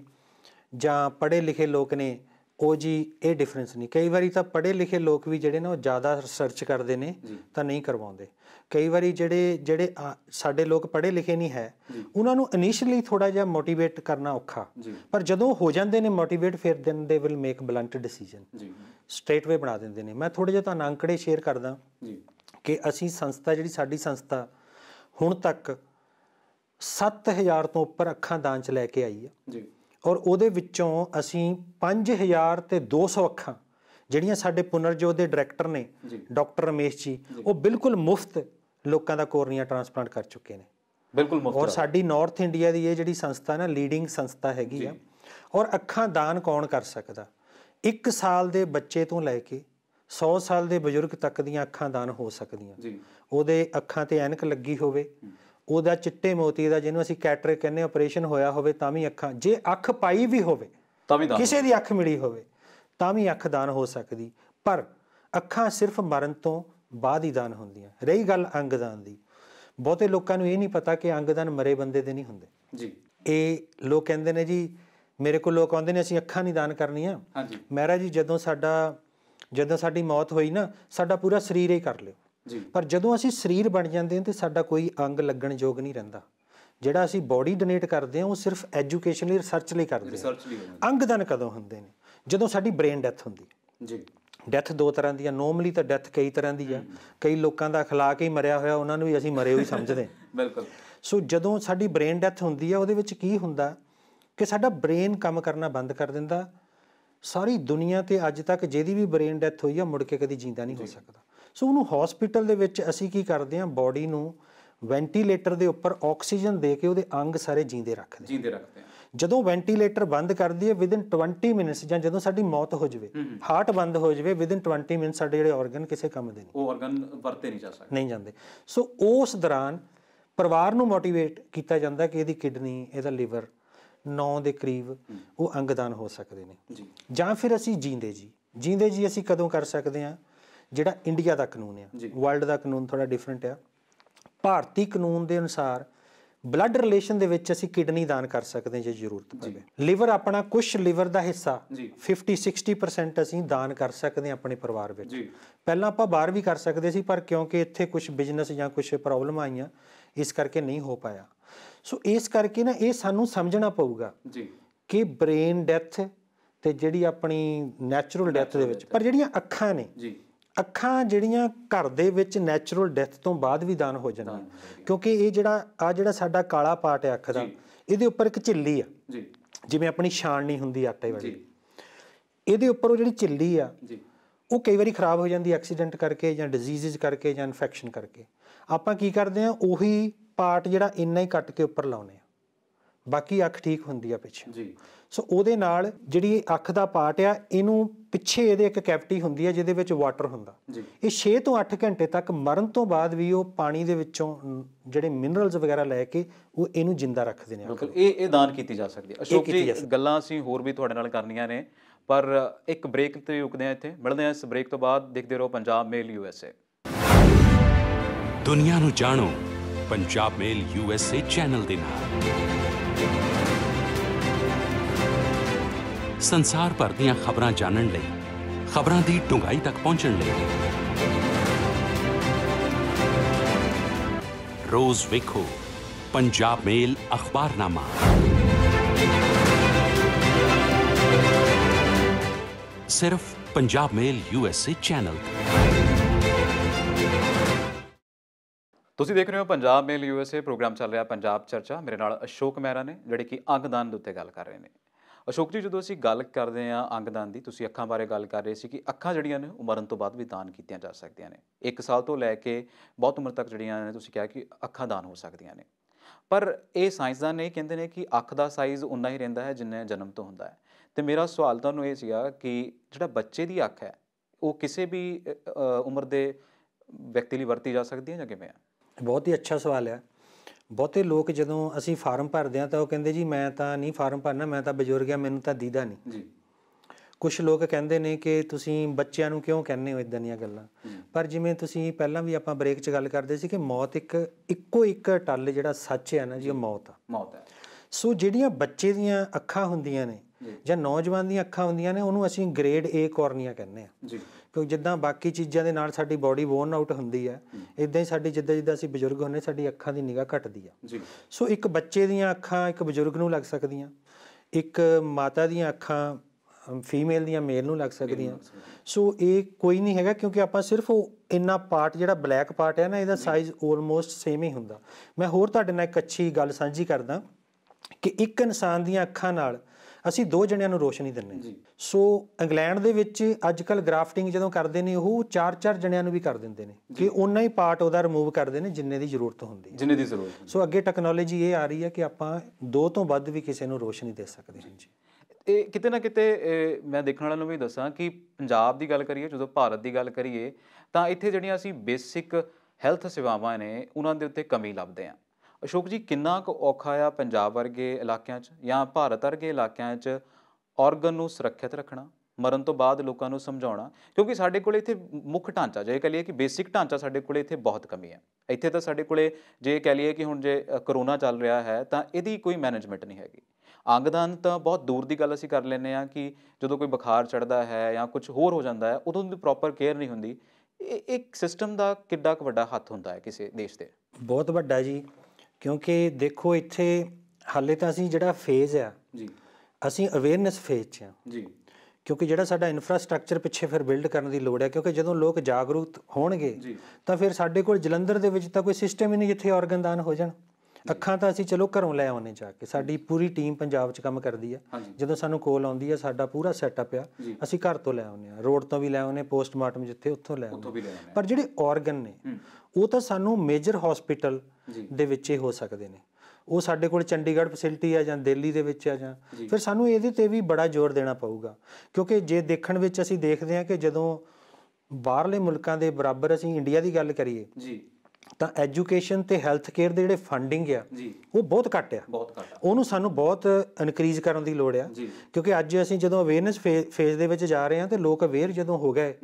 ਜਾਂ ਪੜ੍ਹੇ ਲਿਖੇ ਲੋਕ ਨੇ ਉਹ ਜੀ ਇਹ ਡਿਫਰੈਂਸ ਨਹੀਂ ਕਈ ਵਾਰੀ ਤਾਂ ਪੜ੍ਹੇ ਲਿਖੇ ਲੋਕ ਵੀ ਜਿਹੜੇ ਨੇ ਉਹ ਜ਼ਿਆਦਾ ਰਿਸਰਚ ਕਰਦੇ ਨੇ ਤਾਂ ਨਹੀਂ ਕਰਵਾਉਂਦੇ ਕਈ ਵਾਰੀ ਜਿਹੜੇ ਜਿਹੜੇ ਸਾਡੇ ਲੋਕ ਪੜ੍ਹੇ ਲਿਖੇ ਨਹੀਂ ਹੈ ਉਹਨਾਂ ਨੂੰ ਇਨੀਸ਼ੀਅਲੀ ਥੋੜਾ ਜਿਹਾ ਮੋਟੀਵੇਟ ਕਰਨਾ ਔਖਾ ਪਰ ਜਦੋਂ ਹੋ ਜਾਂਦੇ ਨੇ ਮੋਟੀਵੇਟ ਫਿਰ ਦਿਨ ਦੇ ਵਿਲ ਮੇਕ ਬਲੰਟ ਡਿਸੀਜਨ ਜੀ ਸਟ੍ਰੇਟ ਵੇ ਬਣਾ ਦਿੰਦੇ ਨੇ ਮੈਂ ਥੋੜੇ ਜਿਹਾ ਤੁਹਾਨੂੰ ਅੰਕੜੇ ਸ਼ੇਅਰ ਕਰਦਾ ਜੀ ਕਿ ਅਸੀਂ ਸੰਸਥਾ ਜਿਹੜੀ ਸਾਡੀ ਸੰਸਥਾ ਹੁਣ ਤੱਕ 7000 ਤੋਂ ਉੱਪਰ ਅੱਖਾਂ ਦਾਨ ਚ ਲੈ ਕੇ ਆਈ ਹੈ ਜੀ ਔਰ ਉਹਦੇ ਵਿੱਚੋਂ ਅਸੀਂ 5000 ਤੇ 200 ਅੱਖਾਂ ਜਿਹੜੀਆਂ ਸਾਡੇ ਪੁਨਰਜੋਤ ਦੇ ਡਾਇਰੈਕਟਰ ਨੇ ਡਾਕਟਰ ਰਮੇਸ਼ ਜੀ ਉਹ ਬਿਲਕੁਲ ਮੁਫਤ ਲੋਕਾਂ ਦਾ ਕੋਰਨੀਆ ਟ੍ਰਾਂਸਪਲਾਂਟ ਕਰ ਚੁੱਕੇ ਨੇ ਬਿਲਕੁਲ ਮੁਫਤ ਔਰ ਸਾਡੀ ਨਾਰਥ ਇੰਡੀਆ ਦੀ ਇਹ ਜਿਹੜੀ ਸੰਸਥਾ ਨਾ ਲੀਡਿੰਗ ਸੰਸਥਾ ਹੈਗੀ ਆ ਔਰ ਅੱਖਾਂ ਦਾਨ ਕੌਣ ਕਰ ਸਕਦਾ 1 ਸਾਲ ਦੇ ਬੱਚੇ ਤੋਂ ਲੈ ਕੇ 100 ਸਾਲ ਦੇ ਬਜ਼ੁਰਗ ਤੱਕ ਦੀਆਂ ਅੱਖਾਂ ਦਾਨ ਹੋ ਸਕਦੀਆਂ ਜੀ ਉਹਦੇ ਅੱਖਾਂ ਤੇ ਐਨਕ ਲੱਗੀ ਹੋਵੇ ਉਹਦਾ ਚਿੱਟੇ ਮੋਤੀ ਦਾ ਜਿਹਨੂੰ ਅਸੀਂ ਕੈਟਰਿਕ ਕਹਿੰਦੇ ਆਪਰੇਸ਼ਨ ਹੋਇਆ ਹੋਵੇ ਤਾਂ ਵੀ ਅੱਖਾਂ ਜੇ ਅੱਖ ਪਾਈ ਵੀ ਹੋਵੇ ਤਾਂ ਵੀ ਕਿਸੇ ਦੀ ਅੱਖ ਮਿਲੀ ਹੋਵੇ ਤਾਂ ਵੀ ਅੱਖ ਦਾਨ ਹੋ ਸਕਦੀ ਪਰ ਅੱਖਾਂ ਸਿਰਫ ਮਰਨ ਤੋਂ ਬਾਅਦ ਹੀ ਦਾਨ ਹੁੰਦੀਆਂ ਰਹੀ ਗੱਲ ਅੰਗਦਾਨ ਦੀ ਬਹੁਤੇ ਲੋਕਾਂ ਨੂੰ ਇਹ ਨਹੀਂ ਪਤਾ ਕਿ ਅੰਗਦਾਨ ਮਰੇ ਬੰਦੇ ਦੇ ਨਹੀਂ ਹੁੰਦੇ ਜੀ ਇਹ ਲੋਕ ਕਹਿੰਦੇ ਨੇ ਜੀ ਮੇਰੇ ਕੋਲ ਲੋਕ ਆਉਂਦੇ ਨੇ ਅਸੀਂ ਅੱਖਾਂ ਨਹੀਂ ਦਾਨ ਕਰਨੀਆਂ ਹਾਂਜੀ ਮਹਾਰਾਜ ਜੀ ਜਦੋਂ ਸਾਡਾ ਜਦੋਂ ਸਾਡੀ ਮੌਤ ਹੋਈ ਨਾ ਸਾਡਾ ਪੂਰਾ ਸਰੀਰ ਹੀ ਕਰ ਲਿਓ ਪਰ ਜਦੋਂ ਅਸੀਂ ਸਰੀਰ ਬਣ ਜਾਂਦੇ ਹਾਂ ਤੇ ਸਾਡਾ ਕੋਈ ਅੰਗ ਲੱਗਣ ਯੋਗ ਨਹੀਂ ਰਹਿੰਦਾ ਜਿਹੜਾ ਅਸੀਂ ਬਾਡੀ ਡੋਨੇਟ ਕਰਦੇ ਹਾਂ ਉਹ ਸਿਰਫ ਐਜੂਕੇਸ਼ਨ ਲਈ ਰਿਸਰਚ ਲਈ ਕਰਦੇ ਹਾਂ ਅੰਗ ਦਾਨ ਕਦੋਂ ਹੁੰਦੇ ਨੇ ਜਦੋਂ ਸਾਡੀ ਬ੍ਰੇਨ ਡੈਥ ਹੁੰਦੀ ਜੀ ਡੈਥ ਦੋ ਤਰ੍ਹਾਂ ਦੀ ਆ ਨੋਰਮਲੀ ਤਾਂ ਡੈਥ ਕਈ ਤਰ੍ਹਾਂ ਦੀ ਆ ਕਈ ਲੋਕਾਂ ਦਾ ਕੇ ਹੀ ਮਰਿਆ ਹੋਇਆ ਉਹਨਾਂ ਨੂੰ ਵੀ ਅਸੀਂ ਮਰੇ ਹੋਈ ਸਮਝਦੇ [LAUGHS] ਬਿਲਕੁਲ ਸੋ ਜਦੋਂ ਸਾਡੀ ਬ੍ਰੇਨ ਡੈਥ ਹੁੰਦੀ ਆ ਉਹਦੇ ਵਿੱਚ ਕੀ ਹੁੰਦਾ ਕਿ ਸਾਡਾ ਬ੍ਰੇਨ ਕੰਮ ਕਰਨਾ ਬੰਦ ਕਰ ਦਿੰਦਾ ਸਾਰੀ ਦੁਨੀਆ ਤੇ ਅੱਜ ਤੱਕ ਜਿਹਦੀ ਵੀ ਬ੍ਰੇਨ ਡੈਥ ਹੋਈ ਆ ਮੁੜ ਕੇ ਕਦੀ ਜਿੰਦਾ ਨਹੀਂ ਹੋ ਸਕਦਾ ਸੋ ਉਹਨੂੰ ਹਸਪੀਟਲ ਦੇ ਵਿੱਚ ਅਸੀਂ ਕੀ ਕਰਦੇ ਹਾਂ ਬਾਡੀ ਨੂੰ ਵੈਂਟੀਲੇਟਰ ਦੇ ਉੱਪਰ ਆਕਸੀਜਨ ਦੇ ਕੇ ਉਹਦੇ ਅੰਗ ਸਾਰੇ ਜੀਂਦੇ ਰੱਖਦੇ ਹਾਂ ਜੀਂਦੇ ਰੱਖਦੇ ਹਾਂ ਜਦੋਂ ਵੈਂਟੀਲੇਟਰ ਬੰਦ ਕਰ ਦਈਏ ਵਿਦਿਨ 20 ਮਿੰਟਸ ਜਾਂ ਜਦੋਂ ਸਾਡੀ ਮੌਤ ਹੋ ਜਵੇ ਹਾਰਟ ਬੰਦ ਹੋ ਜਵੇ ਵਿਦਿਨ 20 ਮਿੰਟ ਸਾਡੇ ਜਿਹੜੇ ਆਰਗਨ ਕਿਸੇ ਕੰਮ ਦੇ ਨਹੀਂ ਉਹ ਆਰਗਨ ਵਰਤੇ ਨਹੀਂ ਜਾ ਸਕਦੇ ਨਹੀਂ ਜਾਂਦੇ ਸੋ ਉਸ ਦੌਰਾਨ ਪਰਿਵਾਰ ਨੂੰ ਮੋਟੀਵੇਟ ਕੀਤਾ ਜਾਂਦਾ ਕਿ ਇਹਦੀ ਕਿਡਨੀ ਇਹਦਾ ਲਿਵਰ 9 ਦੇ ਕਰੀਬ ਉਹ ਅੰਗਦਾਨ ਹੋ ਸਕਦੇ ਨੇ ਜਾਂ ਫਿਰ ਅਸੀਂ ਜੀਂਦੇ ਜੀ ਜੀਂਦੇ ਜੀ ਅਸੀਂ ਕਦੋਂ ਕਰ ਸਕਦੇ ਹਾਂ ਜਿਹੜਾ ਇੰਡੀਆ ਦਾ ਕਾਨੂੰਨ ਆ ਵਰਲਡ ਦਾ ਕਾਨੂੰਨ ਥੋੜਾ ਡਿਫਰੈਂਟ ਆ ਭਾਰਤੀ ਕਾਨੂੰਨ ਦੇ ਅਨੁਸਾਰ ਬਲੱਡ ਰਿਲੇਸ਼ਨ ਦੇ ਵਿੱਚ ਅਸੀਂ ਕਿਡਨੀ ਦਾਨ ਕਰ ਸਕਦੇ ਜੇ ਜ਼ਰੂਰਤ ਪਵੇ ਲਿਵਰ ਆਪਣਾ ਕੁਝ ਲਿਵਰ ਦਾ ਹਿੱਸਾ 50 60% ਅਸੀਂ ਦਾਨ ਕਰ ਸਕਦੇ ਹਾਂ ਆਪਣੇ ਪਰਿਵਾਰ ਵਿੱਚ ਪਹਿਲਾਂ ਆਪਾਂ ਬਾਹਰ ਵੀ ਕਰ ਸਕਦੇ ਸੀ ਪਰ ਕਿਉਂਕਿ ਇੱਥੇ ਕੁਝ ਬਿਜ਼ਨਸ ਜਾਂ ਕੁਝ ਪ੍ਰੋਬਲਮ ਆਈਆਂ ਇਸ ਕਰਕੇ ਨਹੀਂ ਹੋ ਪਾਇਆ ਸੋ ਇਸ ਕਰਕੇ ਨਾ ਇਹ ਸਾਨੂੰ ਸਮਝਣਾ ਪਊਗਾ ਜੀ ਕਿ ਬ੍ਰੇਨ ਡੈਥ ਤੇ ਜਿਹੜੀ ਆਪਣੀ ਨੈਚੁਰਲ ਡੈਥ ਦੇ ਵਿੱਚ ਪਰ ਜਿਹੜੀਆਂ ਅੱਖਾਂ ਨੇ ਜੀ ਅੱਖਾਂ ਜਿਹੜੀਆਂ ਘਰ ਦੇ ਵਿੱਚ ਨੇਚਰਲ ਡੈਥ ਤੋਂ ਬਾਅਦ ਵੀ ਦਾਨ ਹੋ ਜਾਣਾ ਕਿਉਂਕਿ ਇਹ ਜਿਹੜਾ ਆ ਜਿਹੜਾ ਸਾਡਾ ਕਾਲਾ ਪਾਟ ਹੈ ਅੱਖ ਦਾ ਇਹਦੇ ਉੱਪਰ ਇੱਕ ਝਿੱਲੀ ਆ ਜੀ ਜਿਵੇਂ ਆਪਣੀ ਛਾਣ ਨਹੀਂ ਹੁੰਦੀ ਆਟੇ ਵਾਲੀ ਇਹਦੇ ਉੱਪਰ ਉਹ ਜਿਹੜੀ ਝਿੱਲੀ ਆ ਜੀ ਉਹ ਕਈ ਵਾਰੀ ਖਰਾਬ ਹੋ ਜਾਂਦੀ ਐਕਸੀਡੈਂਟ ਕਰਕੇ ਜਾਂ ਡਿਜ਼ੀਜ਼ਸ ਕਰਕੇ ਜਾਂ ਇਨਫੈਕਸ਼ਨ ਕਰਕੇ ਆਪਾਂ ਕੀ ਕਰਦੇ ਆ ਉਹੀ ਪਾਰਟ ਜਿਹੜਾ ਇੰਨਾ ਹੀ ਕੱਟ ਕੇ ਉੱਪਰ ਲਾਉਨੇ ਆ ਬਾਕੀ ਅੱਖ ਠੀਕ ਹੁੰਦੀ ਆ ਪਿੱਛੇ ਜੀ ਸੋ ਉਹਦੇ ਨਾਲ ਜਿਹੜੀ ਅੱਖ ਦਾ ਪਾਰਟ ਆ ਇਹਨੂੰ ਪਿੱਛੇ ਇਹਦੇ ਇੱਕ ਕੈਵਿਟੀ ਹੁੰਦੀ ਆ ਜਿਹਦੇ ਵਿੱਚ ਵਾਟਰ ਹੁੰਦਾ ਇਹ 6 ਤੋਂ 8 ਘੰਟੇ ਤੱਕ ਮਰਨ ਤੋਂ ਬਾਅਦ ਵੀ ਉਹ ਪਾਣੀ ਦੇ ਵਿੱਚੋਂ ਜਿਹੜੇ ਮਿਨਰਲਸ ਵਗੈਰਾ ਲੈ ਕੇ ਉਹ ਇਹਨੂੰ ਜਿੰਦਾ ਰੱਖਦੇ ਨੇ ਬਿਲਕੁਲ ਇਹ ਇਹ ਦਾਨ ਕੀਤੀ ਜਾ ਸਕਦੀ ਹੈ ਅਸ਼ੋਕ ਜੀ ਗੱਲਾਂ ਅਸੀਂ ਹੋਰ ਵੀ ਤੁਹਾਡੇ ਨਾਲ ਕਰਨੀਆਂ ਨੇ ਪਰ ਇੱਕ ਬ੍ਰੇਕ ਤੇ ਰੁਕਦੇ ਆ ਇੱਥੇ ਮਿਲਦੇ ਆ ਇਸ ਬ੍ਰੇਕ ਤੋਂ ਬਾਅਦ ਦੇਖਦੇ ਰਹੋ Punjab mail U S A ਦੁਨੀਆ ਨੂੰ ਜਾਣੋ Punjab mail U S A channel ਦੇ ਨਾਲ ਸੰਸਾਰ ਭਰ ਦੀਆਂ ਖਬਰਾਂ ਜਾਣਨ ਲਈ ਖਬਰਾਂ ਦੀ ਡੂੰਘਾਈ ਤੱਕ ਪਹੁੰਚਣ ਲਈ ਰੋਜ਼ ਵੇਖੋ ਪੰਜਾਬ ਮੇਲ ਅਖਬਾਰਨਾਮਾ ਸਿਰਫ ਪੰਜਾਬ ਮੇਲ ਯੂਐਸਏ ਚੈਨਲ ਤੇ ਤੁਸੀਂ ਦੇਖ ਰਹੇ ਹੋ ਪੰਜਾਬ ਮੇਲ ਯੂਐਸਏ ਪ੍ਰੋਗਰਾਮ ਚੱਲ ਰਿਹਾ ਪੰਜਾਬ ਚਰਚਾ ਮੇਰੇ ਨਾਲ ਅਸ਼ੋਕ ਮਹਿਰਾ ਨੇ ਜਿਹੜੇ ਕਿ ਅੰਗਦਾਨ ਦੇ ਉੱਤੇ ਗੱਲ ਕਰ ਰਹੇ ਨੇ ਅਸ਼ੋਕ ਜੀ ਜਦੋਂ ਅਸੀਂ ਗੱਲ ਕਰਦੇ ਹਾਂ ਅੰਗਦਾਨ ਦੀ ਤੁਸੀਂ ਅੱਖਾਂ ਬਾਰੇ ਗੱਲ ਕਰ ਰਹੇ ਸੀ ਕਿ ਅੱਖਾਂ ਜਿਹੜੀਆਂ ਨੇ ਉਮਰਨ ਤੋਂ ਬਾਅਦ ਵੀ ਦਾਨ ਕੀਤੀਆਂ ਜਾ ਸਕਦੀਆਂ ਨੇ 1 ਸਾਲ ਤੋਂ ਲੈ ਕੇ ਬਹੁਤ ਉਮਰ ਤੱਕ ਜਿਹੜੀਆਂ ਨੇ ਤੁਸੀਂ ਕਿਹਾ ਕਿ ਅੱਖਾਂ ਦਾਨ ਹੋ ਸਕਦੀਆਂ ਨੇ ਪਰ ਇਹ ਸਾਇੰਸਦਾਨ ਨੇ ਕਹਿੰਦੇ ਨੇ ਕਿ ਅੱਖ ਦਾ ਸਾਈਜ਼ ਉਨਾ ਹੀ ਰਹਿੰਦਾ ਹੈ ਜਿੰਨਾ ਜਨਮ ਤੋਂ ਹੁੰਦਾ ਹੈ ਤੇ ਮੇਰਾ ਸਵਾਲ ਤੁਹਾਨੂੰ ਇਹ ਸੀਗਾ ਕਿ ਜਿਹੜਾ ਬੱਚੇ ਦੀ ਅੱਖ ਹੈ ਉਹ ਕਿਸੇ ਵੀ ਉਮਰ ਦੇ ਵਿਅਕਤੀ ਲਈ ਵਰਤੀ ਜਾ ਸਕਦੀ ਹੈ ਜਾਂ ਕਿਵੇਂ ਆ ਬਹੁਤ ਹੀ ਅੱਛਾ ਸਵਾਲ ਹੈ ਬਹੁਤੇ ਲੋਕ ਜਦੋਂ ਅਸੀਂ ਫਾਰਮ ਭਰਦੇ ਆ ਤਾਂ ਉਹ ਕਹਿੰਦੇ ਜੀ ਮੈਂ ਤਾਂ ਨਹੀਂ ਫਾਰਮ ਭਰਨਾ ਮੈਂ ਤਾਂ ਬਜ਼ੁਰਗ ਆ ਮੈਨੂੰ ਤਾਂ ਦੀਦਾ ਨਹੀਂ ਜੀ ਕੁਝ ਲੋਕ ਕਹਿੰਦੇ ਨੇ ਕਿ ਤੁਸੀਂ ਬੱਚਿਆਂ ਨੂੰ ਕਿਉਂ ਕਹਿੰਦੇ ਹੋ ਇਦਾਂ ਦੀਆਂ ਗੱਲਾਂ ਪਰ ਜਿਵੇਂ ਤੁਸੀਂ ਪਹਿਲਾਂ ਵੀ ਆਪਾਂ ਬ੍ਰੇਕ 'ਚ ਗੱਲ ਕਰਦੇ ਸੀ ਕਿ ਮੌਤ ਇੱਕ ਇੱਕੋ ਇੱਕ ਟੱਲ ਜਿਹੜਾ ਸੱਚ ਹੈ ਨਾ ਜੀ ਉਹ ਮੌਤ ਆ ਮੌਤ ਹੈ ਸੋ ਜਿਹੜੀਆਂ ਬੱਚੇ ਦੀਆਂ ਅੱਖਾਂ ਹੁੰਦੀਆਂ ਨੇ ਜਾਂ ਨੌਜਵਾਨ ਦੀਆਂ ਅੱਖਾਂ ਹੁੰਦੀਆਂ ਨੇ ਉਹਨੂੰ ਅਸੀਂ ਗ੍ਰੇਡ A ਕੋਰਨੀਆ ਕਹਿੰਦੇ ਆ ਜੀ ਕਿਉਂਕਿ ਜਿੱਦਾਂ ਬਾਕੀ ਚੀਜ਼ਾਂ ਦੇ ਨਾਲ ਸਾਡੀ ਬਾਡੀ ਵੋਰਨ ਆਊਟ ਹੁੰਦੀ ਹੈ ਇਦਾਂ ਹੀ ਸਾਡੀ ਜਿੱਦਾਂ ਜਿੱਦਾਂ ਅਸੀਂ ਬਜ਼ੁਰਗ ਹੁੰਨੇ ਸਾਡੀ ਅੱਖਾਂ ਦੀ ਨਿਗਾਹ ਘਟਦੀ ਆ ਜੀ ਸੋ ਇੱਕ ਬੱਚੇ ਦੀਆਂ ਅੱਖਾਂ ਇੱਕ ਬਜ਼ੁਰਗ ਨੂੰ ਲੱਗ ਸਕਦੀਆਂ ਇੱਕ ਮਾਤਾ ਦੀਆਂ ਅੱਖਾਂ ਫੀਮੇਲ ਦੀਆਂ ਮੇਲ ਨੂੰ ਲੱਗ ਸਕਦੀਆਂ ਸੋ ਇਹ ਕੋਈ ਨਹੀਂ ਹੈਗਾ ਕਿਉਂਕਿ ਆਪਾਂ ਸਿਰਫ ਉਹ ਇੰਨਾ ਪਾਰਟ ਜਿਹੜਾ ਬਲੈਕ ਪਾਰਟ ਹੈ ਨਾ ਇਹਦਾ ਸਾਈਜ਼ ਆਲਮੋਸਟ ਸੇਮ ਹੀ ਹੁੰਦਾ ਮੈਂ ਹੋਰ ਤੁਹਾਡੇ ਨਾਲ ਇੱਕ ਅੱਛੀ ਗੱਲ ਸਾਂਝੀ ਕਰਦਾ ਕਿ ਇੱਕ ਇਨਸਾਨ ਦੀਆਂ ਅੱਖਾਂ ਨਾਲ ਅਸੀਂ ਦੋ ਜਣਿਆਂ ਨੂੰ ਰੋਸ਼ਨੀ ਦਿੰਨੇ ਸੋ ਇੰਗਲੈਂਡ ਦੇ ਵਿੱਚ ਅੱਜ ਕੱਲ ਗ੍ਰਾਫਟਿੰਗ ਜਦੋਂ ਕਰਦੇ ਨੇ ਉਹ ਚਾਰ ਚਾਰ ਜਣਿਆਂ ਨੂੰ ਵੀ ਕਰ ਦਿੰਦੇ ਨੇ ਕਿ ਉਹਨਾਂ ਹੀ ਪਾਰਟ ਉਹਦਾ ਰਿਮੂਵ ਕਰਦੇ ਨੇ ਜਿੰਨੇ ਦੀ ਜ਼ਰੂਰਤ ਹੁੰਦੀ ਹੈ ਜਿੰਨੇ ਦੀ ਜ਼ਰੂਰਤ ਸੋ ਅੱਗੇ ਟੈਕਨੋਲੋਜੀ ਇਹ ਆ ਰਹੀ ਹੈ ਕਿ ਆਪਾਂ ਦੋ ਤੋਂ ਵੱਧ ਵੀ ਕਿਸੇ ਨੂੰ ਰੋਸ਼ਨੀ ਦੇ ਸਕਦੇ ਹਾਂ ਜੀ ਇਹ ਕਿਤੇ ਨਾ ਕਿਤੇ ਮੈਂ ਦੇਖਣ ਵਾਲਿਆਂ ਨੂੰ ਵੀ ਦੱਸਾਂ ਕਿ ਪੰਜਾਬ ਦੀ ਗੱਲ ਕਰੀਏ ਜਦੋਂ ਭਾਰਤ ਦੀ ਗੱਲ ਕਰੀਏ ਤਾਂ ਇੱਥੇ ਜਿਹੜੀਆਂ ਅਸੀਂ ਬੇਸਿਕ ਹੈਲਥ ਸੇਵਾਵਾਂ ਨੇ ਉਹਨਾਂ ਦੇ ਉੱਤੇ ਕਮੀ ਲੱਭਦੇ ਆਂ ਅਸ਼ੋਕ ਜੀ ਕਿੰਨਾ ਕੁ ਔਖਾ ਆ ਪੰਜਾਬ ਵਰਗੇ ਇਲਾਕਿਆਂ 'ਚ ਜਾਂ ਭਾਰਤ ਵਰਗੇ ਇਲਾਕਿਆਂ 'ਚ ਆਰਗਨ ਨੂੰ ਸੁਰੱਖਿਅਤ ਰੱਖਣਾ ਮਰਨ ਤੋਂ ਬਾਅਦ ਲੋਕਾਂ ਨੂੰ ਸਮਝਾਉਣਾ ਕਿਉਂਕਿ ਸਾਡੇ ਕੋਲ ਇੱਥੇ ਮੁੱਖ ਢਾਂਚਾ ਜੇ ਕਹ ਲਈਏ ਕਿ ਬੇਸਿਕ ਢਾਂਚਾ ਸਾਡੇ ਕੋਲ ਇੱਥੇ ਬਹੁਤ ਕਮੀ ਹੈ ਇੱਥੇ ਤਾਂ ਸਾਡੇ ਕੋਲੇ ਜੇ ਕਹ ਲਈਏ ਕਿ ਹੁਣ ਜੇ ਕਰੋਨਾ ਚੱਲ ਰਿਹਾ ਹੈ ਤਾਂ ਇਹਦੀ ਕੋਈ ਮੈਨੇਜਮੈਂਟ ਨਹੀਂ ਹੈਗੀ ਅੰਗਦਾਨ ਤਾਂ ਬਹੁਤ ਦੂਰ ਦੀ ਗੱਲ ਅਸੀਂ ਕਰ ਲੈਨੇ ਆ ਕਿ ਜਦੋਂ ਕੋਈ ਬੁਖਾਰ ਚੜਦਾ ਹੈ ਜਾਂ ਕੁਝ ਹੋਰ ਹੋ ਜਾਂਦਾ ਹੈ ਉਦੋਂ ਦੀ ਪ੍ਰੋਪਰ ਕੇਅਰ ਨਹੀਂ ਹੁੰਦੀ ਇਹ ਇੱਕ ਸਿਸਟਮ ਦਾ ਕਿੱਡਾ ਕੁ ਵੱਡਾ ਹੱਥ ਹੁੰਦਾ ਹੈ ਕਿਸੇ ਦੇਸ਼ ਤੇ ਬਹੁਤ ਵੱਡਾ ਜੀ ਕਿਉਂਕਿ ਦੇਖੋ ਇੱਥੇ ਹਾਲੇ ਤਾਂ ਅਸੀਂ ਜਿਹੜਾ ਫੇਜ਼ ਆ ਜੀ ਅਸੀਂ ਅਵੇਅਰਨੈਸ ਫੇਜ਼ 'ਚ ਆ ਜੀ ਕਿਉਂਕਿ ਜਿਹੜਾ ਸਾਡਾ ਇਨਫਰਾਸਟ੍ਰਕਚਰ ਪਿੱਛੇ ਫਿਰ ਬਿਲਡ ਕਰਨ ਦੀ ਲੋੜ ਹੈ ਕਿਉਂਕਿ ਜਦੋਂ ਲੋਕ ਜਾਗਰੂਕ ਹੋਣਗੇ ਤਾਂ ਫਿਰ ਸਾਡੇ ਕੋਲ ਜਲੰਧਰ ਦੇ ਵਿੱਚ ਤਾਂ ਕੋਈ ਸਿਸਟਮ ਹੀ ਨਹੀਂ ਜਿੱਥੇ ਆਰਗਨ ਦਾਨ ਹੋ ਜਾਣ ਅੱਖਾਂ ਤਾਂ ਅਸੀਂ ਚਲੋ ਘਰੋਂ ਲੈ ਆਉਨੇ ਜਾ ਕੇ ਸਾਡੀ ਪੂਰੀ ਟੀਮ ਪੰਜਾਬ 'ਚ ਕੰਮ ਕਰਦੀ ਆ ਜਦੋਂ ਸਾਨੂੰ ਕੋਲ ਆਉਂਦੀ ਆ ਸਾਡਾ ਪੂਰਾ ਸੈਟਅਪ ਆ ਅਸੀਂ ਘਰ ਤੋਂ ਲੈ ਆਉਨੇ ਆ ਰੋਡ ਤੋਂ ਵੀ ਲੈ ਆਉਨੇ ਪੋਸਟਮਾਰਟਮ ਜਿੱਥੇ ਉੱਥੋਂ ਲੈ ਆਉਨੇ ਪਰ ਜਿਹੜੇ ਆਰਗਨ ਨੇ ਉਹ ਤਾਂ ਸਾਨੂੰ ਮੇਜਰ ਹਸਪੀਟਲ ਦੇ ਵਿੱਚ ਹੀ ਹੋ ਸਕਦੇ ਨੇ ਉਹ ਸਾਡੇ ਕੋਲ ਚੰਡੀਗੜ੍ਹ ਫੈਸਿਲਿਟੀ ਆ ਜਾਂ ਦਿੱਲੀ ਦੇ ਵਿੱਚ ਆ ਜਾਂ ਫਿਰ ਸਾਨੂੰ ਇਹਦੇ ਤੇ ਵੀ ਬੜਾ ਜ਼ੋਰ ਦੇਣਾ ਪਊਗਾ ਕਿਉਂਕਿ ਜੇ ਦੇਖਣ ਵਿੱਚ ਅਸੀਂ ਦੇਖਦੇ ਹਾਂ ਕਿ ਜਦੋਂ ਬਾਹਰਲੇ ਮੁਲਕਾਂ ਦੇ ਬਰਾਬਰ ਅਸੀਂ ਇੰਡੀਆ ਦੀ ਗੱਲ ਕਰੀਏ ਜੀ ਤਾਂ ਐਜੂਕੇਸ਼ਨ ਤੇ ਹੈਲਥ ਕੇਅਰ ਦੇ ਜਿਹੜੇ ਫੰਡਿੰਗ ਆ ਉਹ ਬਹੁਤ ਘੱਟ ਆ ਬਹੁਤ ਘੱਟ ਉਹਨੂੰ ਸਾਨੂੰ ਬਹੁਤ ਇਨਕਰੀਜ਼ ਕਰਨ ਦੀ ਲੋੜ ਆ ਕਿਉਂਕਿ ਅੱਜ ਅਸੀਂ ਜਦੋਂ ਅਵੇਅਰਨੈਸ ਫੇਜ਼ ਦੇ ਵਿੱਚ ਜਾ ਰਹੇ ਹਾਂ ਤੇ ਲੋਕ ਅਵੇਅਰ ਜਦੋਂ ਹੋ ਗਏ